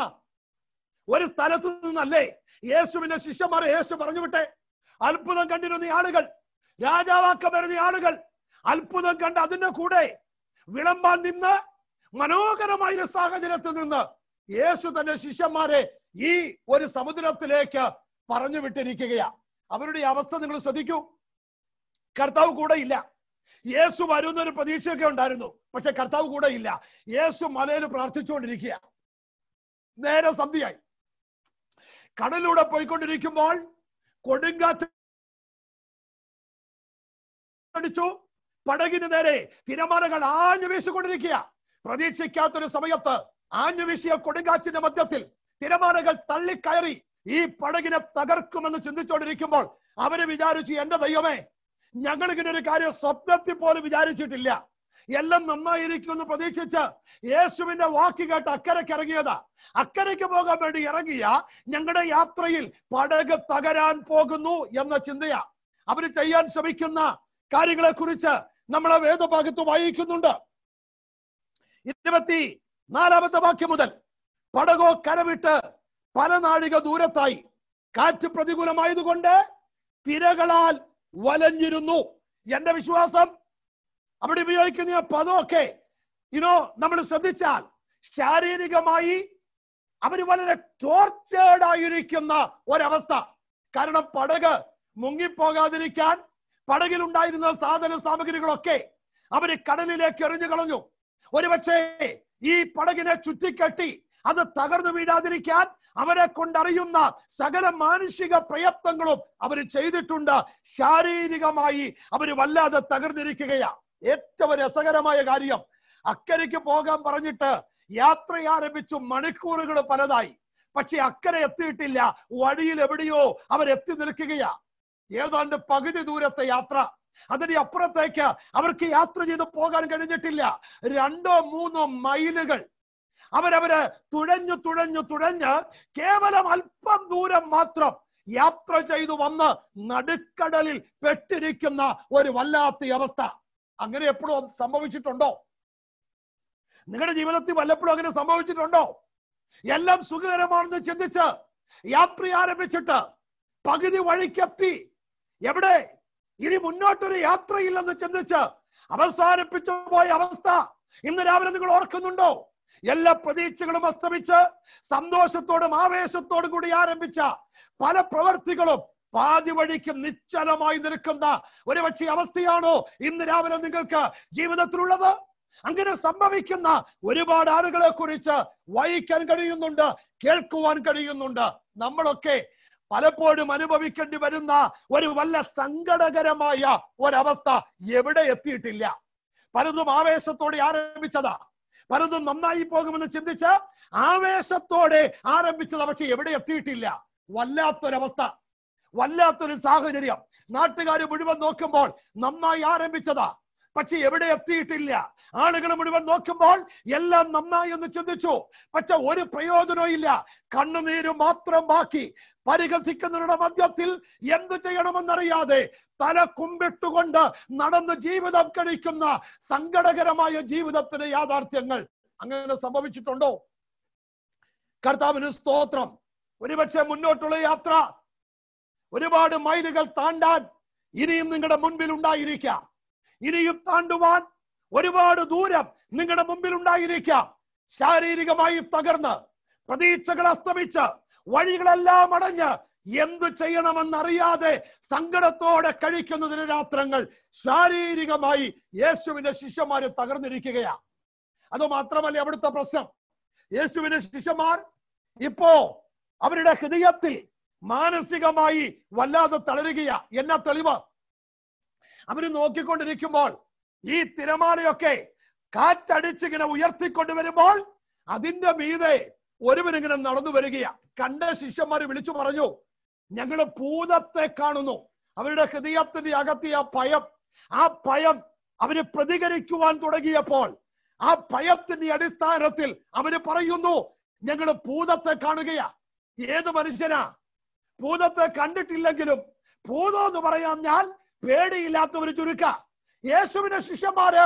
ഒരു സ്ഥലത്ത് നിന്നല്ലേ യേശുവിന്റെ ശിഷ്യന്മാരെ യേശു പറഞ്ഞു വിട്ടെ അത്ഭുതം കണ്ടിരുന്ന ആളുകൾ രാജാവാക്കം വരുന്ന ആളുകൾ അത്ഭുതം കണ്ട് അതിന്റെ കൂടെ വിളമ്പാൻ നിന്ന് മനോഹരമായ സാഹചര്യത്തിൽ നിന്ന് യേശു തന്റെ ശിഷ്യന്മാരെ ഈ ഒരു സമുദ്രത്തിലേക്ക് പറഞ്ഞു വിട്ടിരിക്കുകയാ അവരുടെ അവസ്ഥ നിങ്ങൾ ശ്രദ്ധിക്കൂ കർത്താവ് കൂടെ ഇല്ല യേശു വരുന്ന ഒരു പ്രതീക്ഷയൊക്കെ ഉണ്ടായിരുന്നു പക്ഷെ കർത്താവ് കൂടെ ഇല്ല യേശു മലയിൽ പ്രാർത്ഥിച്ചുകൊണ്ടിരിക്കുക നേരെ സന്ധിയായി കടലിലൂടെ പോയിക്കൊണ്ടിരിക്കുമ്പോൾ കൊടുങ്കാറ്റ് അടിച്ചു പടകിന് നേരെ തിരമാലകൾ ആഞ്ഞു വീശിക്കൊണ്ടിരിക്കുക പ്രതീക്ഷിക്കാത്തൊരു സമയത്ത് ആഞ്ഞു വീശിയ കൊടുങ്കാറ്റിന്റെ മധ്യത്തിൽ തിരമാലകൾ തള്ളിക്കയറി ഈ പടകിനെ തകർക്കുമെന്ന് ചിന്തിച്ചുകൊണ്ടിരിക്കുമ്പോൾ അവര് വിചാരിച്ചു എന്റെ ദൈവമേ ഞങ്ങൾ ഇങ്ങനെ ഒരു കാര്യം സ്വപ്നത്തിൽ പോലും വിചാരിച്ചിട്ടില്ല എല്ലാം നന്നായിരിക്കുമെന്ന് പ്രതീക്ഷിച്ച് യേശുവിന്റെ വാക്ക് കേട്ട് അക്കരയ്ക്ക് ഇറങ്ങിയതാ അക്കരയ്ക്ക് പോകാൻ വേണ്ടി ഇറങ്ങിയ ഞങ്ങളുടെ യാത്രയിൽ പടക് തകരാൻ പോകുന്നു എന്ന ചിന്തയാ അവര് ചെയ്യാൻ ശ്രമിക്കുന്ന കാര്യങ്ങളെ കുറിച്ച് നമ്മൾ ആ വേദഭാഗത്ത് വായിക്കുന്നുണ്ട് ഇരുപത്തി നാലാമത്തെ വാക്യം മുതൽ പടകോ കരവിട്ട് പല നാഴിക ദൂരത്തായി കാറ്റ് പ്രതികൂലമായതുകൊണ്ട് തിരകളാൽ വലഞ്ഞിരുന്നു എന്റെ വിശ്വാസം അവിടെ ഉപയോഗിക്കുന്ന പദമൊക്കെ ഇനോ നമ്മൾ ശ്രദ്ധിച്ചാൽ ശാരീരികമായി അവർ വളരെ ടോർച്ചേർഡായിരിക്കുന്ന ആയിരിക്കുന്ന ഒരവസ്ഥ കാരണം പടക് മുങ്ങിപ്പോകാതിരിക്കാൻ പടകിലുണ്ടായിരുന്ന സാധന സാമഗ്രികളൊക്കെ അവര് കടലിലേക്ക് എറിഞ്ഞു കളഞ്ഞു ഒരുപക്ഷെ ഈ പടകിനെ ചുറ്റിക്കെട്ടി അത് തകർന്നു വീഴാതിരിക്കാൻ അവരെ കൊണ്ടറിയുന്ന സകല മാനുഷിക പ്രയത്നങ്ങളും അവർ ചെയ്തിട്ടുണ്ട് ശാരീരികമായി അവർ വല്ലാതെ തകർന്നിരിക്കുകയാണ് ഏറ്റവും രസകരമായ കാര്യം അക്കരയ്ക്ക് പോകാൻ പറഞ്ഞിട്ട് യാത്ര ആരംഭിച്ചു മണിക്കൂറുകൾ പലതായി പക്ഷെ അക്കരെ എത്തിയിട്ടില്ല വഴിയിൽ എവിടെയോ അവരെത്തി നിൽക്കുകയാണ് ഏതാണ്ട് പകുതി ദൂരത്തെ യാത്ര അതിന് അപ്പുറത്തേക്ക് അവർക്ക് യാത്ര ചെയ്ത് പോകാൻ കഴിഞ്ഞിട്ടില്ല രണ്ടോ മൂന്നോ മൈലുകൾ അവരവര് തുഴഞ്ഞു തുഴഞ്ഞു തുഴഞ്ഞ് കേവലം അല്പം ദൂരം മാത്രം യാത്ര ചെയ്തു വന്ന് നടുക്കടലിൽ പെട്ടിരിക്കുന്ന ഒരു വല്ലാത്ത അവസ്ഥ അങ്ങനെ എപ്പോഴും സംഭവിച്ചിട്ടുണ്ടോ നിങ്ങളുടെ ജീവിതത്തിൽ വല്ലപ്പോഴും അങ്ങനെ സംഭവിച്ചിട്ടുണ്ടോ എല്ലാം സുഖകരമാണെന്ന് ചിന്തിച്ച് യാത്ര ആരംഭിച്ചിട്ട് പകുതി വഴിക്കെത്തി എവിടെ ഇനി മുന്നോട്ടൊരു യാത്രയില്ലെന്ന് ചിന്തിച്ച് അവസാനിപ്പിച്ചു പോയ അവസ്ഥ ഇന്ന് രാവിലെ നിങ്ങൾ ഓർക്കുന്നുണ്ടോ എല്ലാ പ്രതീക്ഷകളും അസ്തമിച്ച് സന്തോഷത്തോടും ആവേശത്തോടും കൂടി ആരംഭിച്ച പല പ്രവർത്തികളും പാതി വഴിക്ക് നിശ്ചലമായി നിൽക്കുന്ന ഒരു അവസ്ഥയാണോ ഇന്ന് രാവിലെ നിങ്ങൾക്ക് ജീവിതത്തിലുള്ളത് അങ്ങനെ സംഭവിക്കുന്ന ഒരുപാട് ആളുകളെ കുറിച്ച് വായിക്കാൻ കഴിയുന്നുണ്ട് കേൾക്കുവാൻ കഴിയുന്നുണ്ട് നമ്മളൊക്കെ പലപ്പോഴും അനുഭവിക്കേണ്ടി വരുന്ന ഒരു വല്ല സങ്കടകരമായ ഒരവസ്ഥ എവിടെ എത്തിയിട്ടില്ല പലതും ആവേശത്തോടെ ആരംഭിച്ചതാ പലതും നന്നായി പോകുമെന്ന് ചിന്തിച്ച ആവേശത്തോടെ ആരംഭിച്ചത് പക്ഷെ എവിടെ എത്തിയിട്ടില്ല വല്ലാത്തൊരവസ്ഥ വല്ലാത്തൊരു സാഹചര്യം നാട്ടുകാർ മുഴുവൻ നോക്കുമ്പോൾ നന്നായി ആരംഭിച്ചതാ പക്ഷെ എവിടെ എത്തിയിട്ടില്ല ആളുകൾ മുഴുവൻ നോക്കുമ്പോൾ എല്ലാം നന്നായി എന്ന് ചിന്തിച്ചു പക്ഷെ ഒരു പ്രയോജനവും ഇല്ല കണ്ണുനീര് മാത്രം ബാക്കി പരിഹസിക്കുന്നവരുടെ മധ്യത്തിൽ എന്തു ചെയ്യണമെന്നറിയാതെ തല കുമ്പിട്ടുകൊണ്ട് നടന്ന് ജീവിതം കഴിക്കുന്ന സങ്കടകരമായ ജീവിതത്തിന്റെ യാഥാർത്ഥ്യങ്ങൾ അങ്ങനെ സംഭവിച്ചിട്ടുണ്ടോ കർത്താവിന് സ്തോത്രം ഒരുപക്ഷെ മുന്നോട്ടുള്ള യാത്ര ഒരുപാട് മൈലുകൾ താണ്ടാൻ ഇനിയും നിങ്ങളുടെ മുൻപിൽ ഉണ്ടായിരിക്കാം ഇനിയും താണ്ടുവാൻ ഒരുപാട് ദൂരം നിങ്ങളുടെ മുമ്പിൽ ഉണ്ടായിരിക്കാം ശാരീരികമായി തകർന്ന് പ്രതീക്ഷകൾ അസ്തമിച്ച് വഴികളെല്ലാം അടഞ്ഞ് എന്തു അറിയാതെ സങ്കടത്തോടെ കഴിക്കുന്നതിന് രാത്രങ്ങൾ ശാരീരികമായി യേശുവിന്റെ ശിഷ്യന്മാര് തകർന്നിരിക്കുകയാ അത് മാത്രമല്ല അവിടുത്തെ പ്രശ്നം യേശുവിന്റെ ശിഷ്യന്മാർ ഇപ്പോ അവരുടെ ഹൃദയത്തിൽ മാനസികമായി വല്ലാതെ തളരുകയാ എന്നാ തെളിവ് അവര് നോക്കിക്കൊണ്ടിരിക്കുമ്പോൾ ഈ തിരമാലയൊക്കെ കാറ്റടിച്ചിങ്ങനെ ഉയർത്തിക്കൊണ്ടുവരുമ്പോൾ അതിന്റെ മീതെ ഒരുവനിങ്ങനെ നടന്നു വരികയാ കണ്ട ശിഷ്യന്മാർ വിളിച്ചു പറഞ്ഞു ഞങ്ങൾ ഭൂതത്തെ കാണുന്നു അവരുടെ ഹൃദയത്തിന്റെ അകത്തിയ ഭയം ആ ഭയം അവര് പ്രതികരിക്കുവാൻ തുടങ്ങിയപ്പോൾ ആ ഭയത്തിന്റെ അടിസ്ഥാനത്തിൽ അവര് പറയുന്നു ഞങ്ങൾ ഭൂതത്തെ കാണുകയാ ഏത് മനുഷ്യനാ ഭൂതത്തെ കണ്ടിട്ടില്ലെങ്കിലും ഭൂതം എന്ന് പറയാൻ ഞാൻ പേടിയില്ലാത്തവര് ചുരുക്ക യേശുവിന്റെ ശിഷ്യന്മാര്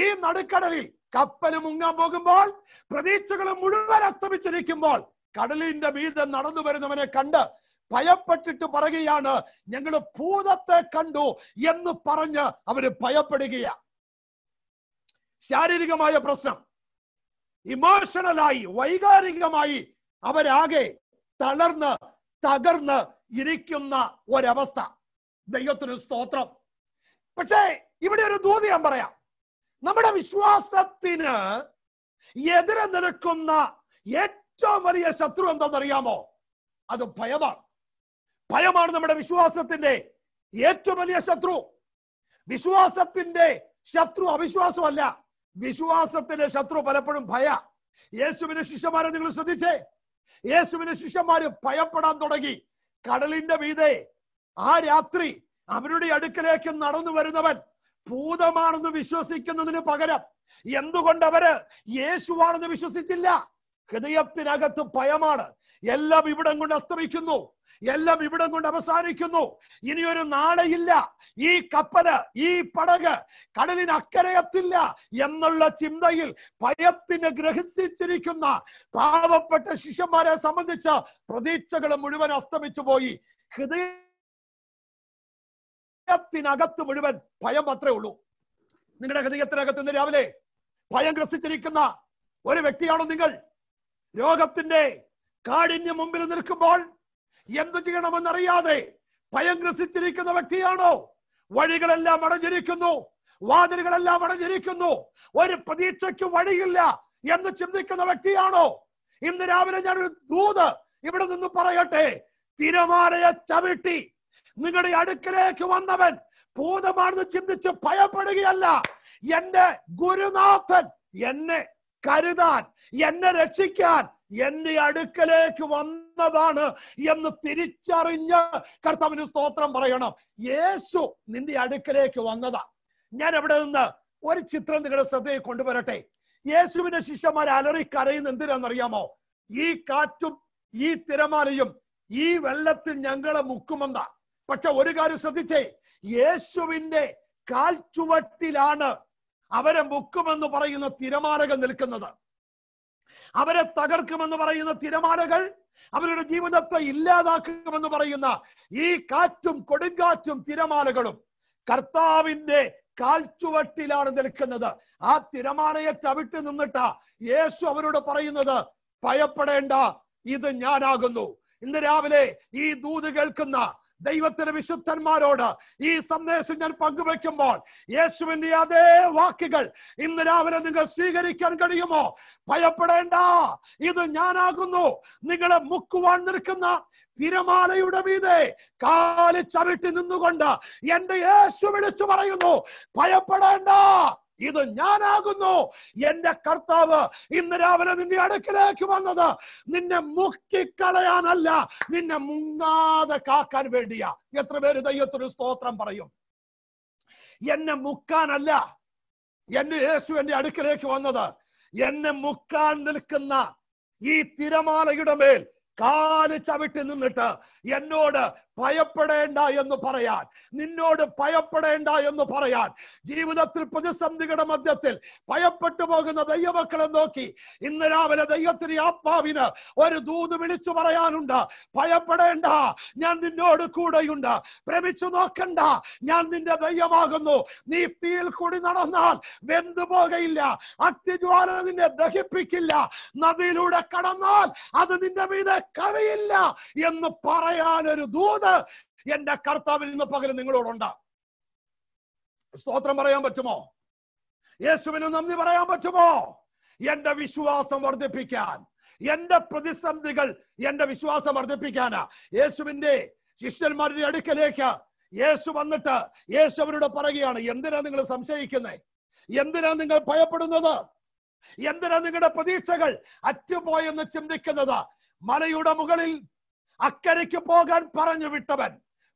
ഈ നടുക്കടലിൽ കപ്പല് മുങ്ങാൻ പോകുമ്പോൾ പ്രതീക്ഷകൾ മുഴുവൻ അസ്തമിച്ചിരിക്കുമ്പോൾ കടലിന്റെ മീതെ നടന്നു വരുന്നവനെ കണ്ട് ഭയപ്പെട്ടിട്ട് പറയുകയാണ് ഞങ്ങൾ ഭൂതത്തെ കണ്ടു എന്ന് പറഞ്ഞ് അവര് ഭയപ്പെടുകയാ ശാരീരികമായ പ്രശ്നം ഇമോഷണലായി വൈകാരികമായി അവരാകെ തളർന്ന് തകർന്ന് ഇരിക്കുന്ന ഒരവസ്ഥ ദൈവത്തിനൊരു സ്തോത്രം പക്ഷേ ഇവിടെ ഒരു ദൂത് ഞാൻ പറയാം നമ്മുടെ വിശ്വാസത്തിന് എതിരെ നിൽക്കുന്ന ഏറ്റവും വലിയ ശത്രു എന്താണെന്നറിയാമോ അത് ഭയമാണ് ഭയമാണ് നമ്മുടെ വിശ്വാസത്തിന്റെ ഏറ്റവും വലിയ ശത്രു വിശ്വാസത്തിന്റെ ശത്രു അവിശ്വാസമല്ല വിശ്വാസത്തിന്റെ ശത്രു പലപ്പോഴും ഭയ യേശുവിന്റെ ശിഷ്യന്മാരെ നിങ്ങൾ ശ്രദ്ധിച്ചേ യേശുവിന്റെ ശിഷ്യന്മാര് ഭയപ്പെടാൻ തുടങ്ങി കടലിന്റെ മീതെ ആ രാത്രി അവരുടെ അടുക്കലേക്ക് നടന്നു വരുന്നവൻ ഭൂതമാണെന്ന് വിശ്വസിക്കുന്നതിന് പകരം എന്തുകൊണ്ട് അവര് യേശുവാണെന്ന് വിശ്വസിച്ചില്ല ഹൃദയത്തിനകത്ത് ഭയമാണ് എല്ലാം ഇവിടം കൊണ്ട് അസ്തമിക്കുന്നു എല്ലാം ഇവിടം കൊണ്ട് അവസാനിക്കുന്നു ഇനിയൊരു നാളെയില്ല ഈ കപ്പല് ഈ പടക് കടലിനക്കരയത്തില്ല എന്നുള്ള ചിന്തയിൽ ഭയത്തിന് ഗ്രഹിച്ചിരിക്കുന്ന പാവപ്പെട്ട ശിഷ്യന്മാരെ സംബന്ധിച്ച പ്രതീക്ഷകൾ മുഴുവൻ അസ്തമിച്ചു പോയി ഹൃദയ ഹൃദയത്തിനകത്ത് മുഴുവൻ ഭയം മാത്രമേ ഉള്ളൂ നിങ്ങളുടെ ഹൃദയത്തിനകത്ത് ഇന്ന് രാവിലെ ഭയം ഗ്രസിച്ചിരിക്കുന്ന ഒരു വ്യക്തിയാണോ നിങ്ങൾ രോഗത്തിന്റെ കാഠിന്യം മുമ്പിൽ നിൽക്കുമ്പോൾ എന്തു ചെയ്യണമെന്നറിയാതെ ഭയം ഗ്രസിച്ചിരിക്കുന്ന വ്യക്തിയാണോ വഴികളെല്ലാം അടഞ്ഞിരിക്കുന്നു വാതിലുകളെല്ലാം അടഞ്ഞിരിക്കുന്നു ഒരു പ്രതീക്ഷയ്ക്ക് വഴിയില്ല എന്ന് ചിന്തിക്കുന്ന വ്യക്തിയാണോ ഇന്ന് രാവിലെ ഞാൻ ഒരു ദൂത് ഇവിടെ നിന്ന് പറയട്ടെ തിരമാലയെ ചവിട്ടി നിങ്ങളുടെ അടുക്കലേക്ക് വന്നവൻ ഭൂതമാണെന്ന് ചിന്തിച്ച് ഭയപ്പെടുകയല്ല എന്റെ ഗുരുനാഥൻ എന്നെ കരുതാൻ എന്നെ രക്ഷിക്കാൻ എന്റെ അടുക്കലേക്ക് വന്നതാണ് എന്ന് തിരിച്ചറിഞ്ഞ് കർത്താവിന് സ്തോത്രം പറയണം യേശു നിന്റെ അടുക്കലേക്ക് വന്നതാ ഞാൻ അവിടെ നിന്ന് ഒരു ചിത്രം നിങ്ങളുടെ ശ്രദ്ധയിൽ കൊണ്ടുവരട്ടെ യേശുവിന്റെ ശിഷ്യന്മാർ അലറി കരയുന്ന എന്തിനാണെന്നറിയാമോ ഈ കാറ്റും ഈ തിരമാലയും ഈ വെള്ളത്തിൽ ഞങ്ങളെ മുക്കുമെന്നാ പക്ഷെ ഒരു കാര്യം ശ്രദ്ധിച്ചേ യേശുവിന്റെ ചുവട്ടിലാണ് അവരെ മുക്കുമെന്ന് പറയുന്ന തിരമാലകൾ നിൽക്കുന്നത് അവരെ തകർക്കുമെന്ന് പറയുന്ന തിരമാലകൾ അവരുടെ ജീവിതത്തെ ഇല്ലാതാക്കുമെന്ന് പറയുന്ന ഈ കാറ്റും കൊടുങ്കാറ്റും തിരമാലകളും കർത്താവിന്റെ ചുവട്ടിലാണ് നിൽക്കുന്നത് ആ തിരമാലയെ ചവിട്ടി നിന്നിട്ടാ യേശു അവരോട് പറയുന്നത് ഭയപ്പെടേണ്ട ഇത് ഞാനാകുന്നു ഇന്ന് രാവിലെ ഈ ദൂത് കേൾക്കുന്ന ദൈവത്തിന് വിശുദ്ധന്മാരോട് ഈ സന്ദേശം ഞാൻ പങ്കുവെക്കുമ്പോൾ യേശുവിന്റെ അതേ വാക്കുകൾ ഇന്ന് രാവിലെ നിങ്ങൾ സ്വീകരിക്കാൻ കഴിയുമോ ഭയപ്പെടേണ്ട ഇത് ഞാനാകുന്നു നിങ്ങളെ മുക്കുവാൻ നിൽക്കുന്ന തിരമാലയുടെ മീതെ കാല് ചവിട്ടി നിന്നുകൊണ്ട് എന്റെ യേശു വിളിച്ചു പറയുന്നു ഭയപ്പെടേണ്ട ഇത് ഞാനാകുന്നു എന്റെ കർത്താവ് ഇന്ന് രാവിലെ നിന്റെ അടുക്കിലേക്ക് വന്നത് നിന്നെ മുക്കിക്കളയാനല്ല നിന്നെ മുങ്ങാതെ കാക്കാൻ വേണ്ടിയാ എത്ര പേര് ദൈവത്തിന് സ്തോത്രം പറയും എന്നെ മുക്കാനല്ല എന്റെ യേശു എന്റെ അടുക്കിലേക്ക് വന്നത് എന്നെ മുക്കാൻ നിൽക്കുന്ന ഈ തിരമാലയുടെ മേൽ കാല് ചവിട്ടി നിന്നിട്ട് എന്നോട് ഭയപ്പെടേണ്ട എന്ന് പറയാൻ നിന്നോട് ഭയപ്പെടേണ്ട എന്ന് പറയാൻ ജീവിതത്തിൽ പ്രതിസന്ധികളുടെ മധ്യത്തിൽ ഭയപ്പെട്ടു പോകുന്ന ദൈവമക്കളെ നോക്കി ഇന്ന് രാവിലെ ദൈവത്തിന് ആത്മാവിന് ഒരു ദൂത് വിളിച്ചു പറയാനുണ്ട് ഭയപ്പെടേണ്ട ഞാൻ നിന്നോട് കൂടെയുണ്ട് ഭ്രമിച്ചു നോക്കണ്ട ഞാൻ നിന്റെ ദൈവമാകുന്നു നീ തീയിൽ കൂടി നടന്നാൽ വെന്തു പോകയില്ല അഗ്നിജ്വാല നിന്നെ ദഹിപ്പിക്കില്ല നദിയിലൂടെ കടന്നാൽ അത് നിന്റെ മീത് കവിയില്ല എന്ന് പറയാൻ ഒരു ദൂത് പറയുന്നത് എന്റെ കർത്താവിൽ നിന്ന് പകരം നിങ്ങളോടുണ്ട് സ്തോത്രം പറയാൻ പറ്റുമോ യേശുവിന് നന്ദി പറയാൻ പറ്റുമോ എന്റെ വിശ്വാസം വർദ്ധിപ്പിക്കാൻ എന്റെ പ്രതിസന്ധികൾ എന്റെ വിശ്വാസം വർദ്ധിപ്പിക്കാനാ യേശുവിന്റെ ശിഷ്യന്മാരുടെ അടുക്കലേക്ക് യേശു വന്നിട്ട് യേശു അവരോട് പറയുകയാണ് എന്തിനാ നിങ്ങൾ സംശയിക്കുന്നത് എന്തിനാ നിങ്ങൾ ഭയപ്പെടുന്നത് എന്തിനാ നിങ്ങളുടെ പ്രതീക്ഷകൾ അറ്റുപോയെന്ന് ചിന്തിക്കുന്നത് മലയുടെ മുകളിൽ അക്കരയ്ക്ക് പോകാൻ പറഞ്ഞു വിട്ടവൻ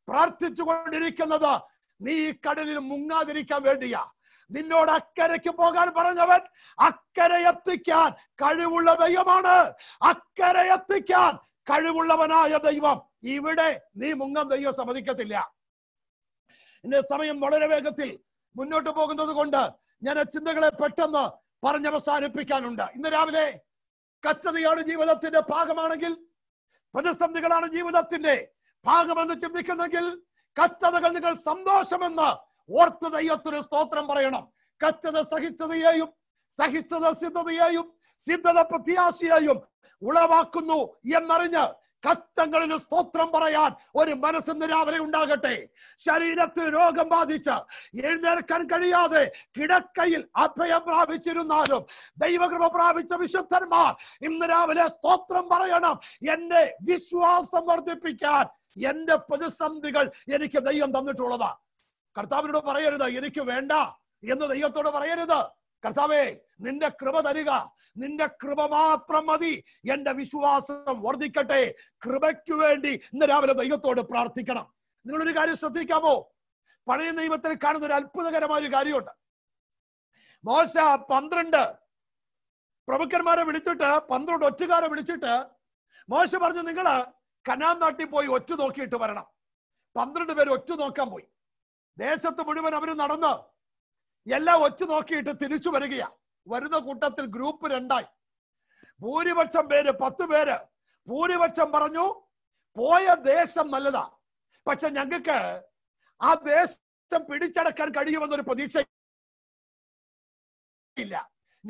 പ്രാർത്ഥിച്ചു കൊണ്ടിരിക്കുന്നത് നീ ഈ കടലിൽ മുങ്ങാതിരിക്കാൻ വേണ്ടിയാ നിന്നോട് അക്കരയ്ക്ക് പോകാൻ പറഞ്ഞവൻ അക്കരെ എത്തിക്കാൻ കഴിവുള്ള ദൈവമാണ് അക്കരെ എത്തിക്കാൻ കഴിവുള്ളവനായ ദൈവം ഇവിടെ നീ മുങ്ങാൻ ദൈവം സമ്മതിക്കത്തില്ല എന്റെ സമയം വളരെ വേഗത്തിൽ മുന്നോട്ട് പോകുന്നത് കൊണ്ട് ഞാൻ ആ ചിന്തകളെ പെട്ടെന്ന് പറഞ്ഞവസാനിപ്പിക്കാനുണ്ട് ഇന്ന് രാവിലെ കച്ചതയാണ് ജീവിതത്തിന്റെ ഭാഗമാണെങ്കിൽ പ്രതിസന്ധികളാണ് ജീവിതത്തിന്റെ ഭാഗമെന്ന് ചിന്തിക്കുന്നെങ്കിൽ കച്ചതകൾ നിങ്ങൾ സന്തോഷമെന്ന് ഓർത്ത് ദൈവത്തിന് സ്തോത്രം പറയണം കച്ചത സഹിഷ്ണതയെയും സഹിച്ചത സിദ്ധതയെയും സിദ്ധത പ്രത്യാശയെയും ഉളവാക്കുന്നു എന്നറിഞ്ഞ് കഷ്ടങ്ങളിൽ സ്തോത്രം പറയാൻ ഒരു മനസ്സിന് രാവിലെ ഉണ്ടാകട്ടെ ശരീരത്തിൽ രോഗം ബാധിച്ച് എഴുന്നേൽക്കാൻ കഴിയാതെ കിടക്കയിൽ അഭയം പ്രാപിച്ചിരുന്നാലും ദൈവകൃപ പ്രാപിച്ച വിശുദ്ധന്മാർ ഇന്ന് രാവിലെ സ്തോത്രം പറയണം എന്റെ വിശ്വാസം വർദ്ധിപ്പിക്കാൻ എന്റെ പ്രതിസന്ധികൾ എനിക്ക് ദൈവം തന്നിട്ടുള്ളതാ കർത്താവിനോട് പറയരുത് എനിക്ക് വേണ്ട എന്ന് ദൈവത്തോട് പറയരുത് കർത്താവേ നിന്റെ കൃപ തരിക നിന്റെ കൃപ മാത്രം മതി എന്റെ വിശ്വാസം വർദ്ധിക്കട്ടെ കൃപയ്ക്കു വേണ്ടി ഇന്ന് രാവിലെ ദൈവത്തോട് പ്രാർത്ഥിക്കണം നിങ്ങളൊരു കാര്യം ശ്രദ്ധിക്കാമോ പഴയ നിയമത്തിൽ കാണുന്ന ഒരു അത്ഭുതകരമായ ഒരു കാര്യമുണ്ട് മോശ പന്ത്രണ്ട് പ്രമുഖന്മാരെ വിളിച്ചിട്ട് പന്ത്രണ്ട് ഒറ്റുകാരെ വിളിച്ചിട്ട് മോശ പറഞ്ഞു നിങ്ങൾ കനാൻ നാട്ടിൽ പോയി ഒറ്റ നോക്കിയിട്ട് വരണം പന്ത്രണ്ട് പേര് ഒറ്റ നോക്കാൻ പോയി ദേശത്ത് മുഴുവൻ അവർ നടന്ന് എല്ലാം ഒറ്റ നോക്കിയിട്ട് തിരിച്ചു വരികയാ വരുന്ന കൂട്ടത്തിൽ ഗ്രൂപ്പ് രണ്ടായി ഭൂരിപക്ഷം പേര് പത്ത് പേര് ഭൂരിപക്ഷം പറഞ്ഞു പോയ ദേശം നല്ലതാ പക്ഷെ ഞങ്ങൾക്ക് ആ ദേശം പിടിച്ചടക്കാൻ കഴിയുമെന്നൊരു പ്രതീക്ഷ ഇല്ല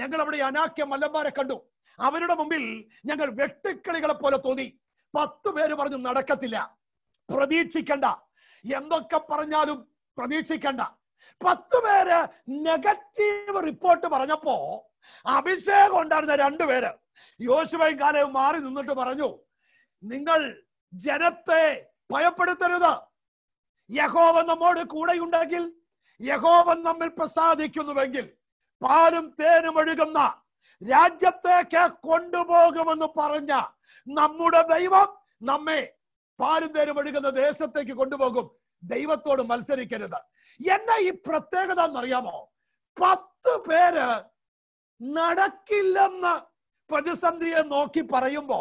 ഞങ്ങൾ അവിടെ അനാക്യ മല്ലന്മാരെ കണ്ടു അവരുടെ മുമ്പിൽ ഞങ്ങൾ വെട്ടിക്കളികളെ പോലെ തോന്നി പത്ത് പേര് പറഞ്ഞു നടക്കത്തില്ല പ്രതീക്ഷിക്കണ്ട എന്തൊക്കെ പറഞ്ഞാലും പ്രതീക്ഷിക്കണ്ട പത്ത് പേര് നെഗറ്റീവ് റിപ്പോർട്ട് പറഞ്ഞപ്പോ അഭിഷേകം ഉണ്ടായിരുന്ന രണ്ടുപേര് യോശുവയും കാലയും മാറി നിന്നിട്ട് പറഞ്ഞു നിങ്ങൾ ജനത്തെ ഭയപ്പെടുത്തരുത് യഹോവ നമ്മോട് കൂടെയുണ്ടെങ്കിൽ യഹോവ നമ്മിൽ പ്രസാദിക്കുന്നുവെങ്കിൽ പാലും തേനും ഒഴുകുന്ന രാജ്യത്തേക്ക് കൊണ്ടുപോകുമെന്ന് പറഞ്ഞ നമ്മുടെ ദൈവം നമ്മെ പാലും തേനും ഒഴുകുന്ന ദേശത്തേക്ക് കൊണ്ടുപോകും ദൈവത്തോട് മത്സരിക്കരുത് എന്നാ ഈ പ്രത്യേകത എന്നറിയാമോ പത്ത് പേര് നടക്കില്ലെന്ന് പ്രതിസന്ധിയെ നോക്കി പറയുമ്പോ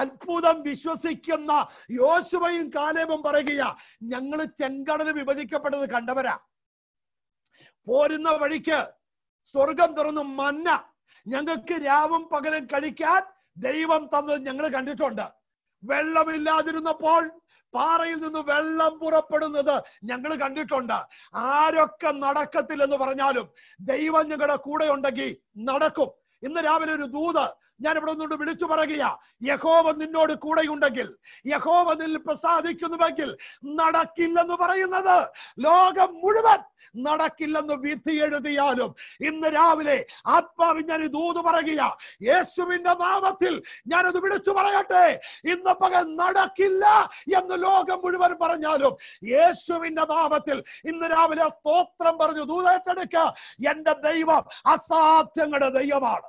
അത്ഭുതം വിശ്വസിക്കുന്ന യോശുവയും കാലേബും പറയുക ഞങ്ങൾ ചെങ്കടൽ വിഭജിക്കപ്പെട്ടത് കണ്ടവരാ പോരുന്ന വഴിക്ക് സ്വർഗം തുറന്നു മന്ന ഞങ്ങൾക്ക് രാവും പകലും കഴിക്കാൻ ദൈവം തന്നത് ഞങ്ങൾ കണ്ടിട്ടുണ്ട് വെള്ളമില്ലാതിരുന്നപ്പോൾ പാറയിൽ നിന്ന് വെള്ളം പുറപ്പെടുന്നത് ഞങ്ങൾ കണ്ടിട്ടുണ്ട് ആരൊക്കെ നടക്കത്തില്ലെന്ന് പറഞ്ഞാലും ദൈവം ഞങ്ങളുടെ കൂടെ ഉണ്ടെങ്കിൽ നടക്കും ഇന്ന് രാവിലെ ഒരു ദൂത് ഞാൻ ഇവിടെ ഒന്നുകൊണ്ട് വിളിച്ചു പറയുക യഹോവ നിന്നോട് കൂടെയുണ്ടെങ്കിൽ യഹോവ നിൽ പ്രസാദിക്കുന്നുവെങ്കിൽ നടക്കില്ലെന്ന് പറയുന്നത് ലോകം മുഴുവൻ നടക്കില്ലെന്ന് വിധി എഴുതിയാലും ഇന്ന് രാവിലെ ആത്മാവ് ഞാൻ ദൂത് പറയുക യേശുവിന്റെ നാമത്തിൽ ഞാനത് വിളിച്ചു പറയട്ടെ ഇന്ന് പകൽ നടക്കില്ല എന്ന് ലോകം മുഴുവൻ പറഞ്ഞാലും യേശുവിന്റെ നാമത്തിൽ ഇന്ന് രാവിലെ സ്തോത്രം പറഞ്ഞു ദൂതേറ്റെടുക്ക എന്റെ ദൈവം അസാധ്യങ്ങളുടെ ദൈവമാണ്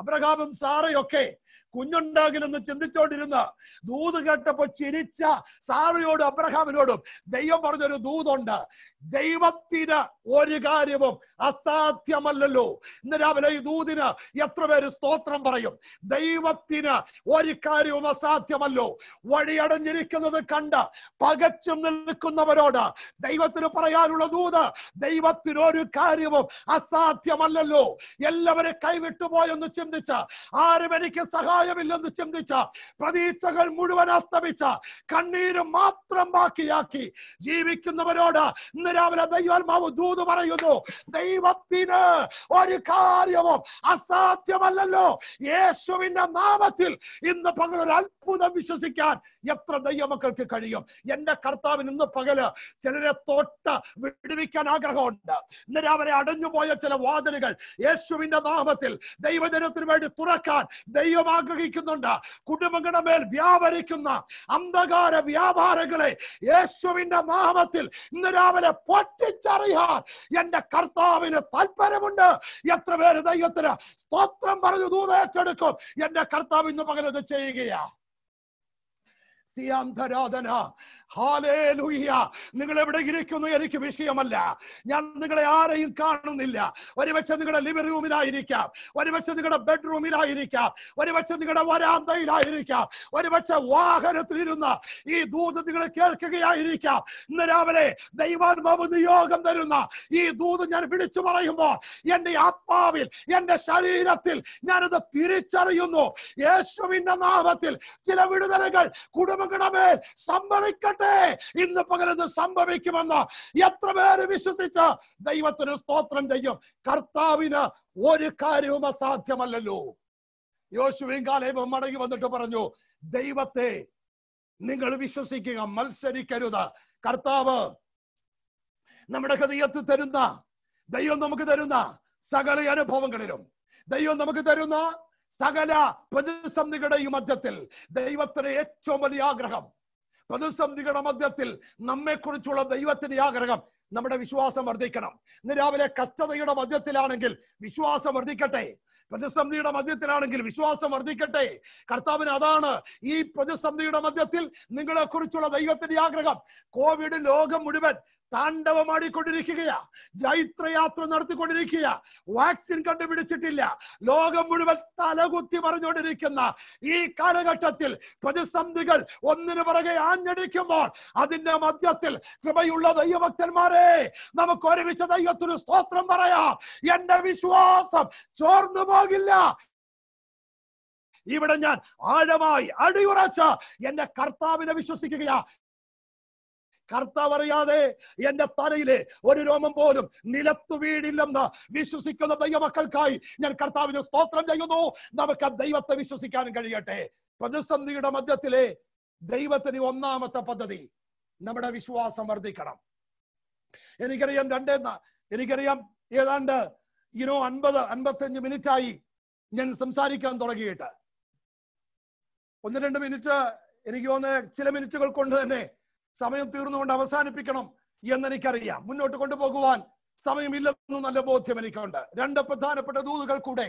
Abraham, sorry, okay. കുഞ്ഞുണ്ടാകില്ലെന്ന് ചിന്തിച്ചോണ്ടിരുന്ന ദൂത് കേട്ടപ്പോ ചിരിച്ച സാറയോടും അബ്രഹാമിനോടും ദൈവം പറഞ്ഞൊരു ദൂതുണ്ട് ദൈവത്തിന് ഒരു കാര്യവും അസാധ്യമല്ലല്ലോ ഇന്ന് രാവിലെ ഈ ദൂതിന് എത്ര പേര് സ്തോത്രം പറയും ദൈവത്തിന് ഒരു കാര്യവും അസാധ്യമല്ലോ വഴിയടഞ്ഞിരിക്കുന്നത് കണ്ട് പകച്ചും നിൽക്കുന്നവരോട് ദൈവത്തിന് പറയാനുള്ള ദൂത് ദൈവത്തിന് ഒരു കാര്യവും അസാധ്യമല്ലല്ലോ എല്ലാവരും കൈവിട്ടുപോയെന്ന് ചിന്തിച്ച ആരും എനിക്ക് സഹായം സഹായമില്ലെന്ന് ചിന്തിച്ച പ്രതീക്ഷകൾ മുഴുവൻ അസ്തമിച്ച കണ്ണീരും മാത്രം ബാക്കിയാക്കി ജീവിക്കുന്നവരോട് ഇന്ന് രാവിലെ ദൈവാത്മാവ് ദൂത് പറയുന്നു ദൈവത്തിന് ഒരു കാര്യവും അസാധ്യമല്ലല്ലോ യേശുവിന്റെ നാമത്തിൽ ഇന്ന് പകൽ ഒരു അത്ഭുതം വിശ്വസിക്കാൻ എത്ര ദൈവമക്കൾക്ക് കഴിയും എന്റെ കർത്താവിന് ഇന്ന് പകല് ചിലരെ തൊട്ട് വിടുവിക്കാൻ ആഗ്രഹമുണ്ട് ഇന്ന് രാവിലെ അടഞ്ഞുപോയ ചില വാതിലുകൾ യേശുവിന്റെ നാമത്തിൽ ദൈവജനത്തിന് വേണ്ടി തുറക്കാൻ ദൈവം ആഗ്രഹിക്കുന്നുണ്ട് കുടുംബങ്ങളുടെ മേൽ വ്യാപരിക്കുന്ന അന്ധകാര വ്യാപാരങ്ങളെ യേശുവിന്റെ നാമത്തിൽ ഇന്ന് രാവിലെ പൊട്ടിച്ചറിയാൻ എന്റെ കർത്താവിന് താല്പര്യമുണ്ട് എത്ര പേര് ദൈവത്തിന് സ്തോത്രം പറഞ്ഞു ദൂതേറ്റെടുക്കും എന്റെ കർത്താവ് ഇന്ന് പകലത് ചെയ്യുകയാ സത്യാന്തരാധന നിങ്ങൾ എവിടെ ഇരിക്കുന്നു എനിക്ക് വിഷയമല്ല ഞാൻ നിങ്ങളെ ആരെയും കാണുന്നില്ല ഒരുപക്ഷെ നിങ്ങളുടെ ലിവിംഗ് റൂമിലായിരിക്കാം ഒരുപക്ഷെ നിങ്ങളുടെ ബെഡ്റൂമിലായിരിക്കാം ഒരുപക്ഷെ നിങ്ങളുടെ വരാന്തയിലായിരിക്കാം ഒരുപക്ഷെ വാഹനത്തിലിരുന്ന് ഈ ദൂത് നിങ്ങൾ കേൾക്കുകയായിരിക്കാം ഇന്ന് രാവിലെ ദൈവാത്മാവ് നിയോഗം തരുന്ന ഈ ദൂത് ഞാൻ വിളിച്ചു പറയുമ്പോൾ എൻ്റെ ആത്മാവിൽ എൻ്റെ ശരീരത്തിൽ ഞാനത് തിരിച്ചറിയുന്നു യേശുവിന്റെ നാമത്തിൽ ചില വിടുതലകൾ കുടുംബ മകടമേൽ സംഭവിക്കട്ടെ ഇന്ന് പകലത് സംഭവിക്കുമെന്ന് എത്ര പേര് വിശ്വസിച്ച് ദൈവത്തിന് സ്തോത്രം ചെയ്യും കർത്താവിന് ഒരു കാര്യവും അസാധ്യമല്ലല്ലോ യോശുവിൻ കാലയും മടങ്ങി വന്നിട്ട് പറഞ്ഞു ദൈവത്തെ നിങ്ങൾ വിശ്വസിക്കുക മത്സരിക്കരുത് കർത്താവ് നമ്മുടെ ഹൃദയത്തിൽ തരുന്ന ദൈവം നമുക്ക് തരുന്ന സകല അനുഭവങ്ങളിലും ദൈവം നമുക്ക് തരുന്ന സകല പ്രതിസന്ധികളുടെ മധ്യത്തിൽ ദൈവത്തിന് ഏറ്റവും വലിയ ആഗ്രഹം പ്രതിസന്ധികളുടെ മധ്യത്തിൽ നമ്മെക്കുറിച്ചുള്ള ദൈവത്തിന്റെ ആഗ്രഹം നമ്മുടെ വിശ്വാസം വർദ്ധിക്കണം ഇന്ന് രാവിലെ കഷ്ടതയുടെ മധ്യത്തിലാണെങ്കിൽ വിശ്വാസം വർദ്ധിക്കട്ടെ പ്രതിസന്ധിയുടെ മധ്യത്തിലാണെങ്കിൽ വിശ്വാസം വർദ്ധിക്കട്ടെ കർത്താവിന് അതാണ് ഈ പ്രതിസന്ധിയുടെ മധ്യത്തിൽ നിങ്ങളെ കുറിച്ചുള്ള ദൈവത്തിന്റെ ആഗ്രഹം കോവിഡ് ലോകം മുഴുവൻ താണ്ഡവമാടിക്കൊണ്ടിരിക്കുക ജൈത്രയാത്ര നടത്തിക്കൊണ്ടിരിക്കുക വാക്സിൻ കണ്ടുപിടിച്ചിട്ടില്ല ലോകം മുഴുവൻ തലകുത്തി പറഞ്ഞുകൊണ്ടിരിക്കുന്ന ഈ കാലഘട്ടത്തിൽ പ്രതിസന്ധികൾ ഒന്നിനു പുറകെ ആഞ്ഞടിക്കുമ്പോൾ അതിന്റെ മധ്യത്തിൽ കൃപയുള്ള ദൈവഭക്തന്മാരെ നമുക്ക് ഒരുമിച്ച് ദൈവത്തിന് സ്തോത്രം പറയാം എന്റെ വിശ്വാസം ചോർന്നു പോകില്ല ഇവിടെ ഞാൻ ആഴമായി അടിയുറച്ച എന്റെ കർത്താവിനെ വിശ്വസിക്കുകയാ കർത്താവ് അറിയാതെ എന്റെ തലയിലെ ഒരു രോമം പോലും നിലത്തു വീടില്ലെന്ന് വിശ്വസിക്കുന്ന ദൈവമക്കൾക്കായി ഞാൻ കർത്താവിന് സ്തോത്രം ചെയ്യുന്നു നമുക്ക് ദൈവത്തെ വിശ്വസിക്കാനും കഴിയട്ടെ പ്രതിസന്ധിയുടെ മധ്യത്തിലെ ദൈവത്തിന് ഒന്നാമത്തെ പദ്ധതി നമ്മുടെ വിശ്വാസം വർദ്ധിക്കണം എനിക്കറിയാം രണ്ടേ എനിക്കറിയാം ഏതാണ്ട് ഇനോ അൻപത് അൻപത്തഞ്ച് മിനിറ്റായി ഞാൻ സംസാരിക്കാൻ തുടങ്ങിയിട്ട് ഒന്ന് രണ്ട് മിനിറ്റ് എനിക്ക് തോന്നുന്ന ചില മിനിറ്റുകൾ കൊണ്ട് തന്നെ സമയം തീർന്നുകൊണ്ട് അവസാനിപ്പിക്കണം എന്നെനിക്കറിയാം മുന്നോട്ട് കൊണ്ടുപോകുവാൻ സമയമില്ലെന്ന് നല്ല ബോധ്യം എനിക്കുണ്ട് രണ്ട് പ്രധാനപ്പെട്ട ദൂതുകൾ കൂടെ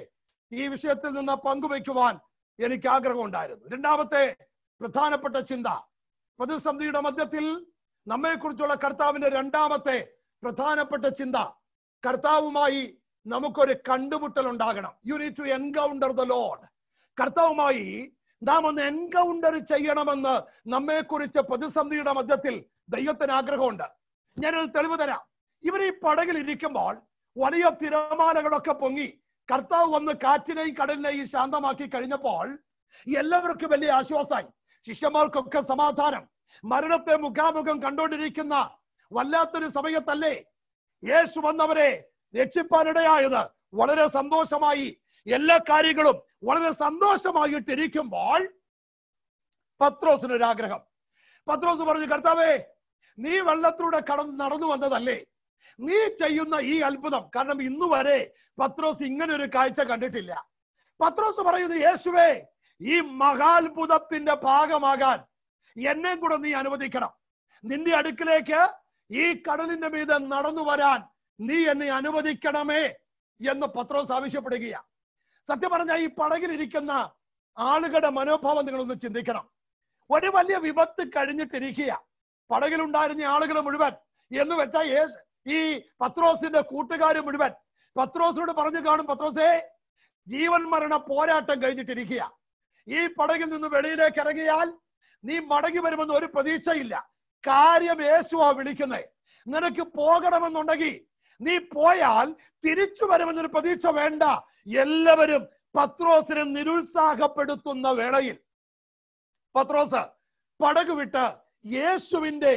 ഈ വിഷയത്തിൽ നിന്ന് പങ്കുവയ്ക്കുവാൻ എനിക്ക് ആഗ്രഹമുണ്ടായിരുന്നു രണ്ടാമത്തെ പ്രധാനപ്പെട്ട ചിന്ത പ്രതിസന്ധിയുടെ മധ്യത്തിൽ നമ്മെ കുറിച്ചുള്ള കർത്താവിന്റെ രണ്ടാമത്തെ പ്രധാനപ്പെട്ട ചിന്ത കർത്താവുമായി നമുക്കൊരു കണ്ടുമുട്ടൽ ഉണ്ടാകണം you need to encounter the lord കർത്താവുമായി നാം ഒന്ന് എൻകൗണ്ടർ ചെയ്യണമെന്ന് കുറിച്ച് പ്രതിസന്ധിയുടെ മധ്യത്തിൽ ദൈവത്തിന് ആഗ്രഹമുണ്ട് ഞാനൊരു തെളിവ് തരാം ഇവർ ഈ പടകിൽ ഇരിക്കുമ്പോൾ വലിയ തിരമാലകളൊക്കെ പൊങ്ങി കർത്താവ് വന്ന് കാറ്റിനെയും കടലിനെയും ശാന്തമാക്കി കഴിഞ്ഞപ്പോൾ എല്ലാവർക്കും വലിയ ആശ്വാസമായി ശിഷ്യന്മാർക്കൊക്കെ സമാധാനം മരണത്തെ മുഖാമുഖം കണ്ടുകൊണ്ടിരിക്കുന്ന വല്ലാത്തൊരു സമയത്തല്ലേ യേശു വന്നവരെ രക്ഷിപ്പാനിടയായത് വളരെ സന്തോഷമായി എല്ലാ കാര്യങ്ങളും വളരെ സന്തോഷമായിട്ടിരിക്കുമ്പോൾ പത്രോസിനൊരാഗ്രഹം പത്രോസ് പറഞ്ഞു കർത്താവേ നീ വെള്ളത്തിലൂടെ കടന്ന് നടന്നു വന്നതല്ലേ നീ ചെയ്യുന്ന ഈ അത്ഭുതം കാരണം ഇന്നു വരെ പത്രോസ് ഇങ്ങനെ ഒരു കാഴ്ച കണ്ടിട്ടില്ല പത്രോസ് പറയുന്നു യേശുവേ ഈ മഹാത്ഭുതത്തിന്റെ ഭാഗമാകാൻ എന്നെ കൂടെ നീ അനുവദിക്കണം നിന്റെ അടുക്കിലേക്ക് ഈ കടലിന്റെ മീതെ നടന്നു വരാൻ നീ എന്നെ അനുവദിക്കണമേ എന്ന് പത്രോസ് ആവശ്യപ്പെടുകയാണ് സത്യം പറഞ്ഞാൽ ഈ പടകിലിരിക്കുന്ന ആളുകളുടെ മനോഭാവം ഒന്ന് ചിന്തിക്കണം ഒരു വലിയ വിപത്ത് കഴിഞ്ഞിട്ടിരിക്കുക പടകിലുണ്ടായിരുന്ന ആളുകൾ മുഴുവൻ എന്ന് വെച്ചാൽ ഈ പത്രോസിന്റെ കൂട്ടുകാർ മുഴുവൻ പത്രോസിനോട് പറഞ്ഞു കാണും പത്രോസേ ജീവൻ മരണ പോരാട്ടം കഴിഞ്ഞിട്ടിരിക്കുക ഈ പടകിൽ നിന്ന് വെളിയിലേക്ക് ഇറങ്ങിയാൽ നീ മടങ്ങി വരുമെന്ന് ഒരു പ്രതീക്ഷയില്ല കാര്യം യേശുവാ വിളിക്കുന്നത് നിനക്ക് പോകണമെന്നുണ്ടെങ്കിൽ നീ പോയാൽ തിരിച്ചു വരുമെന്നൊരു പ്രതീക്ഷ വേണ്ട എല്ലാവരും പത്രോസിനെ നിരുത്സാഹപ്പെടുത്തുന്ന വേളയിൽ പത്രോസ് പടകു വിട്ട് യേശുവിന്റെ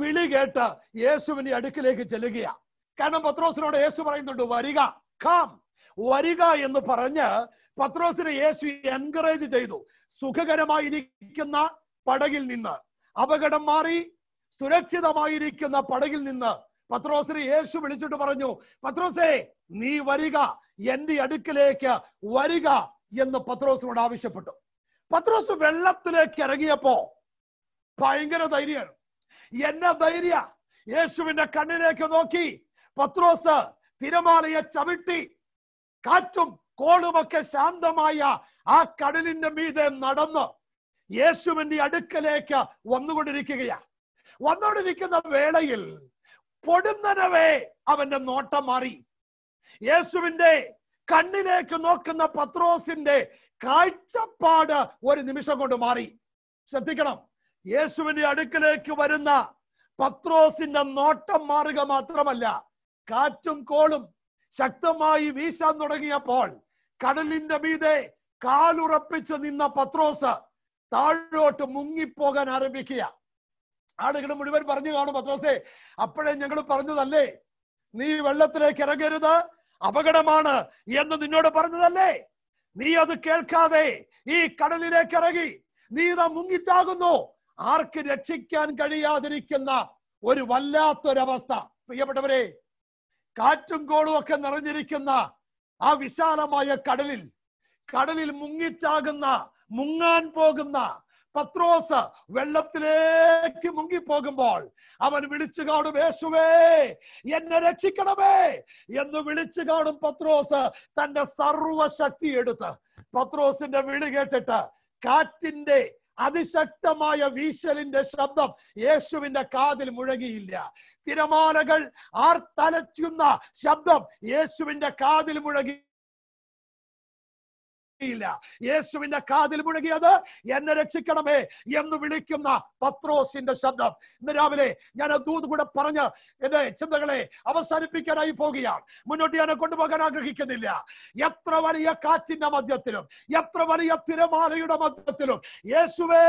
വിളി കേട്ട് യേശുവിന്റെ അടുക്കിലേക്ക് ചെല്ലുകയാ കാരണം പത്രോസിനോട് യേശു പറയുന്നുണ്ട് വരിക കാം വരിക എന്ന് പറഞ്ഞ് പത്രോസിനെ യേശു എൻകറേജ് ചെയ്തു സുഖകരമായിരിക്കുന്ന പടകിൽ നിന്ന് അപകടം മാറി സുരക്ഷിതമായിരിക്കുന്ന പടകിൽ നിന്ന് പത്രോസിനെ യേശു വിളിച്ചിട്ട് പറഞ്ഞു പത്രോസേ നീ വരിക എന്റെ അടുക്കിലേക്ക് വരിക എന്ന് പത്രോസിനോട് ആവശ്യപ്പെട്ടു പത്രോസ് വെള്ളത്തിലേക്ക് ഇറങ്ങിയപ്പോ ഭയങ്കര ധൈര്യമാണ് എന്ന ധൈര്യ യേശുവിന്റെ കണ്ണിലേക്ക് നോക്കി പത്രോസ് തിരമാലയെ ചവിട്ടി കാറ്റും കോളുമൊക്കെ ശാന്തമായ ആ കടലിന്റെ മീതെ നടന്ന് യേശുവിന്റെ അടുക്കലേക്ക് വന്നുകൊണ്ടിരിക്കുകയാ വന്നുകൊണ്ടിരിക്കുന്ന വേളയിൽ പൊടുന്നനവേ അവന്റെ നോട്ടം മാറി യേശുവിന്റെ കണ്ണിലേക്ക് നോക്കുന്ന പത്രോസിന്റെ കാഴ്ചപ്പാട് ഒരു നിമിഷം കൊണ്ട് മാറി ശ്രദ്ധിക്കണം യേശുവിന്റെ അടുക്കിലേക്ക് വരുന്ന പത്രോസിന്റെ നോട്ടം മാറുക മാത്രമല്ല കാറ്റും കോളും ശക്തമായി വീശാൻ തുടങ്ങിയപ്പോൾ കടലിന്റെ മീതെ കാലുറപ്പിച്ചു നിന്ന പത്രോസ് താഴോട്ട് മുങ്ങിപ്പോകാൻ ആരംഭിക്കുക ആളുകൾ മുഴുവൻ പറഞ്ഞു കാണും പത്രോസെ അപ്പോഴേ ഞങ്ങൾ പറഞ്ഞതല്ലേ നീ വെള്ളത്തിലേക്ക് ഇറങ്ങരുത് അപകടമാണ് എന്ന് നിന്നോട് പറഞ്ഞതല്ലേ നീ അത് കേൾക്കാതെ ഈ കടലിലേക്ക് ഇറങ്ങി നീ ഇതാ മുങ്ങിച്ചാകുന്നു ആർക്ക് രക്ഷിക്കാൻ കഴിയാതിരിക്കുന്ന ഒരു വല്ലാത്തൊരവസ്ഥ പ്രിയപ്പെട്ടവരെ കാറ്റും കോളും ഒക്കെ നിറഞ്ഞിരിക്കുന്ന ആ വിശാലമായ കടലിൽ കടലിൽ മുങ്ങിച്ചാകുന്ന മുങ്ങാൻ പോകുന്ന പത്രോസ് വെള്ളത്തിലേക്ക് മുങ്ങി പോകുമ്പോൾ അവൻ വിളിച്ചു കാണും യേശുവേ എന്നെ രക്ഷിക്കണമേ എന്ന് വിളിച്ചു കാണും പത്രോസ് തന്റെ സർവശക്തി എടുത്ത് പത്രോസിന്റെ വിളി കേട്ടിട്ട് കാറ്റിന്റെ അതിശക്തമായ വീശലിന്റെ ശബ്ദം യേശുവിന്റെ കാതിൽ മുഴങ്ങിയില്ല തിരമാലകൾ ആർത്തലച്ചുന്ന ശബ്ദം യേശുവിന്റെ കാതിൽ മുഴങ്ങി ഇല്ല യേശുവിന്റെ കാതിൽ മുഴുകിയത് എന്നെ രക്ഷിക്കണമേ എന്ന് വിളിക്കുന്ന പത്രോസിന്റെ ശബ്ദം ഇന്ന് രാവിലെ ഞാൻ ദൂത് കൂടെ പറഞ്ഞ് എന്റെ ചിന്തകളെ അവസാനിപ്പിക്കാനായി പോകുകയാണ് മുന്നോട്ട് ഞാനെ കൊണ്ടുപോകാൻ ആഗ്രഹിക്കുന്നില്ല എത്ര വലിയ കാറ്റിന്റെ മധ്യത്തിലും എത്ര വലിയ തിരമാലയുടെ മധ്യത്തിലും യേശുവേ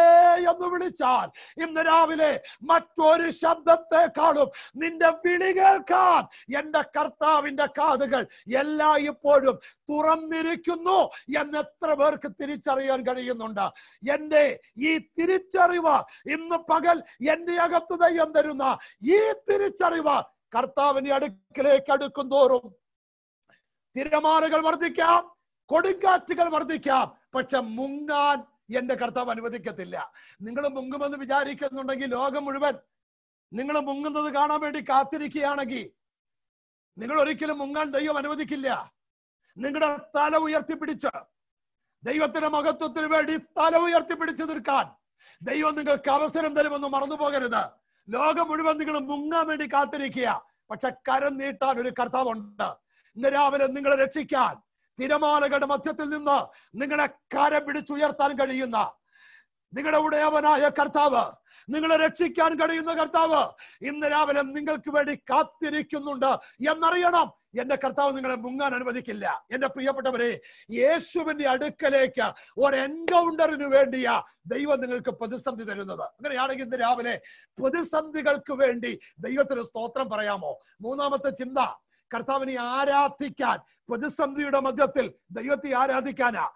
എന്ന് വിളിച്ചാൽ ഇന്ന് രാവിലെ മറ്റൊരു ശബ്ദത്തെക്കാളും നിന്റെ വിളി കേൾക്കാൻ എന്റെ കർത്താവിന്റെ കാതുകൾ എല്ലാ ഇപ്പോഴും തുറന്നിരിക്കുന്നു എന്ന് എത്ര പേർക്ക് തിരിച്ചറിയാൻ കഴിയുന്നുണ്ട് എൻ്റെ ഈ തിരിച്ചറിവ് ഇന്ന് പകൽ എൻ്റെ അകത്ത് ദൈവം തരുന്ന ഈ തിരിച്ചറിവ് കർത്താവിനെ അടുക്കിലേക്ക് അടുക്കും തോറും തിരമാലകൾ വർദ്ധിക്കാം കൊടുങ്കാറ്റുകൾ വർദ്ധിക്കാം പക്ഷെ മുങ്ങാൻ എന്റെ കർത്താവ് അനുവദിക്കത്തില്ല നിങ്ങൾ മുങ്ങുമെന്ന് വിചാരിക്കുന്നുണ്ടെങ്കിൽ ലോകം മുഴുവൻ നിങ്ങൾ മുങ്ങുന്നത് കാണാൻ വേണ്ടി കാത്തിരിക്കുകയാണെങ്കിൽ നിങ്ങൾ ഒരിക്കലും മുങ്ങാൻ ദൈവം അനുവദിക്കില്ല നിങ്ങളുടെ തല ഉയർത്തിപ്പിടിച്ച് ദൈവത്തിന്റെ മഹത്വത്തിന് വേണ്ടി തല ഉയർത്തി പിടിച്ചു നിൽക്കാൻ ദൈവം നിങ്ങൾക്ക് അവസരം തരുമെന്ന് മറന്നു പോകരുത് ലോകം മുഴുവൻ നിങ്ങൾ മുങ്ങാൻ വേണ്ടി കാത്തിരിക്കുക പക്ഷെ കരം നീട്ടാൻ ഒരു കർത്താവുണ്ട് ഇന്ന് രാവിലെ നിങ്ങളെ രക്ഷിക്കാൻ തിരമാലകളുടെ മധ്യത്തിൽ നിന്ന് നിങ്ങളെ കരം പിടിച്ചുയർത്താൻ കഴിയുന്ന നിങ്ങളുടെ ഉടയവനായ കർത്താവ് നിങ്ങളെ രക്ഷിക്കാൻ കഴിയുന്ന കർത്താവ് ഇന്ന് രാവിലെ നിങ്ങൾക്ക് വേണ്ടി കാത്തിരിക്കുന്നുണ്ട് എന്നറിയണം എന്റെ കർത്താവ് നിങ്ങളെ മുങ്ങാൻ അനുവദിക്കില്ല എന്റെ പ്രിയപ്പെട്ടവരെ യേശുവിന്റെ അടുക്കലേക്ക് ഒരു എൻകൗണ്ടറിന് വേണ്ടിയാ ദൈവം നിങ്ങൾക്ക് പ്രതിസന്ധി തരുന്നത് അങ്ങനെയാണെങ്കിൽ ഇന്ന് രാവിലെ പ്രതിസന്ധികൾക്ക് വേണ്ടി ദൈവത്തിന് സ്തോത്രം പറയാമോ മൂന്നാമത്തെ ചിന്ത കർത്താവിനെ ആരാധിക്കാൻ പ്രതിസന്ധിയുടെ മധ്യത്തിൽ ദൈവത്തെ ആരാധിക്കാനാ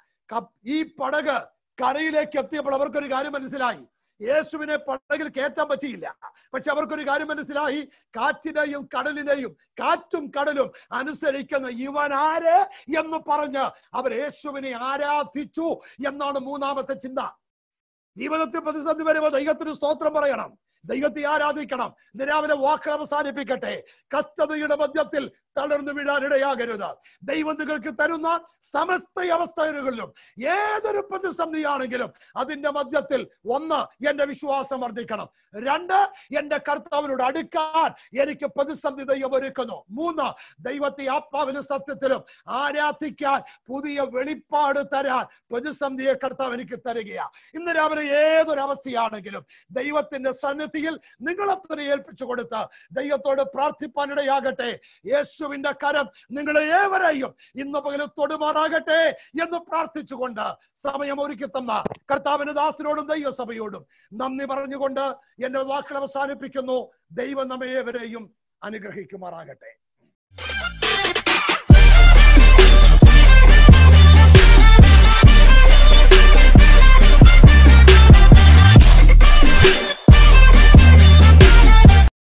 ഈ പടക് കരയിലേക്ക് എത്തിയപ്പോൾ അവർക്കൊരു കാര്യം മനസ്സിലായി യേശുവിനെ പടകിൽ കയറ്റാൻ പറ്റിയില്ല പക്ഷെ അവർക്കൊരു കാര്യം മനസ്സിലായി കാറ്റിനെയും കടലിനെയും കാറ്റും കടലും അനുസരിക്കുന്ന ഇവൻ ആര് എന്ന് പറഞ്ഞ് അവർ യേശുവിനെ ആരാധിച്ചു എന്നാണ് മൂന്നാമത്തെ ചിന്ത ജീവിതത്തിൽ പ്രതിസന്ധി വരുമ്പോൾ ദൈവത്തിന് സ്തോത്രം പറയണം ദൈവത്തെ ആരാധിക്കണം നിരാവിലെ വാക്കുകൾ അവസാനിപ്പിക്കട്ടെ കസ്തതയുടെ മധ്യത്തിൽ തളർന്നു വീഴാനിടയാകരുത് ദൈവം നിങ്ങൾക്ക് തരുന്ന സമസ്ത അവസ്ഥകളിലും ഏതൊരു പ്രതിസന്ധിയാണെങ്കിലും അതിന്റെ മധ്യത്തിൽ ഒന്ന് എന്റെ വിശ്വാസം വർദ്ധിക്കണം രണ്ട് എന്റെ കർത്താവിനോട് അടുക്കാൻ എനിക്ക് പ്രതിസന്ധി ദൈവം ഒരുക്കുന്നു മൂന്ന് ദൈവത്തെ ആത്മാവിനും സത്യത്തിലും ആരാധിക്കാൻ പുതിയ വെളിപ്പാട് തരാൻ പ്രതിസന്ധിയെ കർത്താവ് എനിക്ക് തരികയാ ഇന്ന് രാവിലെ ഏതൊരവസ്ഥയാണെങ്കിലും ദൈവത്തിന്റെ സന്നിധി നിങ്ങളെ തന്നെ ഏൽപ്പിച്ചു കൊടുത്ത് ദൈവത്തോട് പ്രാർത്ഥിപ്പാനിടയാകട്ടെ യേശുവിന്റെ കരം നിങ്ങളെ ഏവരെയും ഇന്ന് പകലും തൊടുമാറാകട്ടെ എന്ന് പ്രാർത്ഥിച്ചുകൊണ്ട് സമയം ഒരുക്കി തന്ന കർത്താവിന് ദാസിനോടും ദൈവസഭയോടും നന്ദി പറഞ്ഞുകൊണ്ട് എന്റെ വാക്കുകൾ അവസാനിപ്പിക്കുന്നു ദൈവം ഏവരെയും അനുഗ്രഹിക്കുമാറാകട്ടെ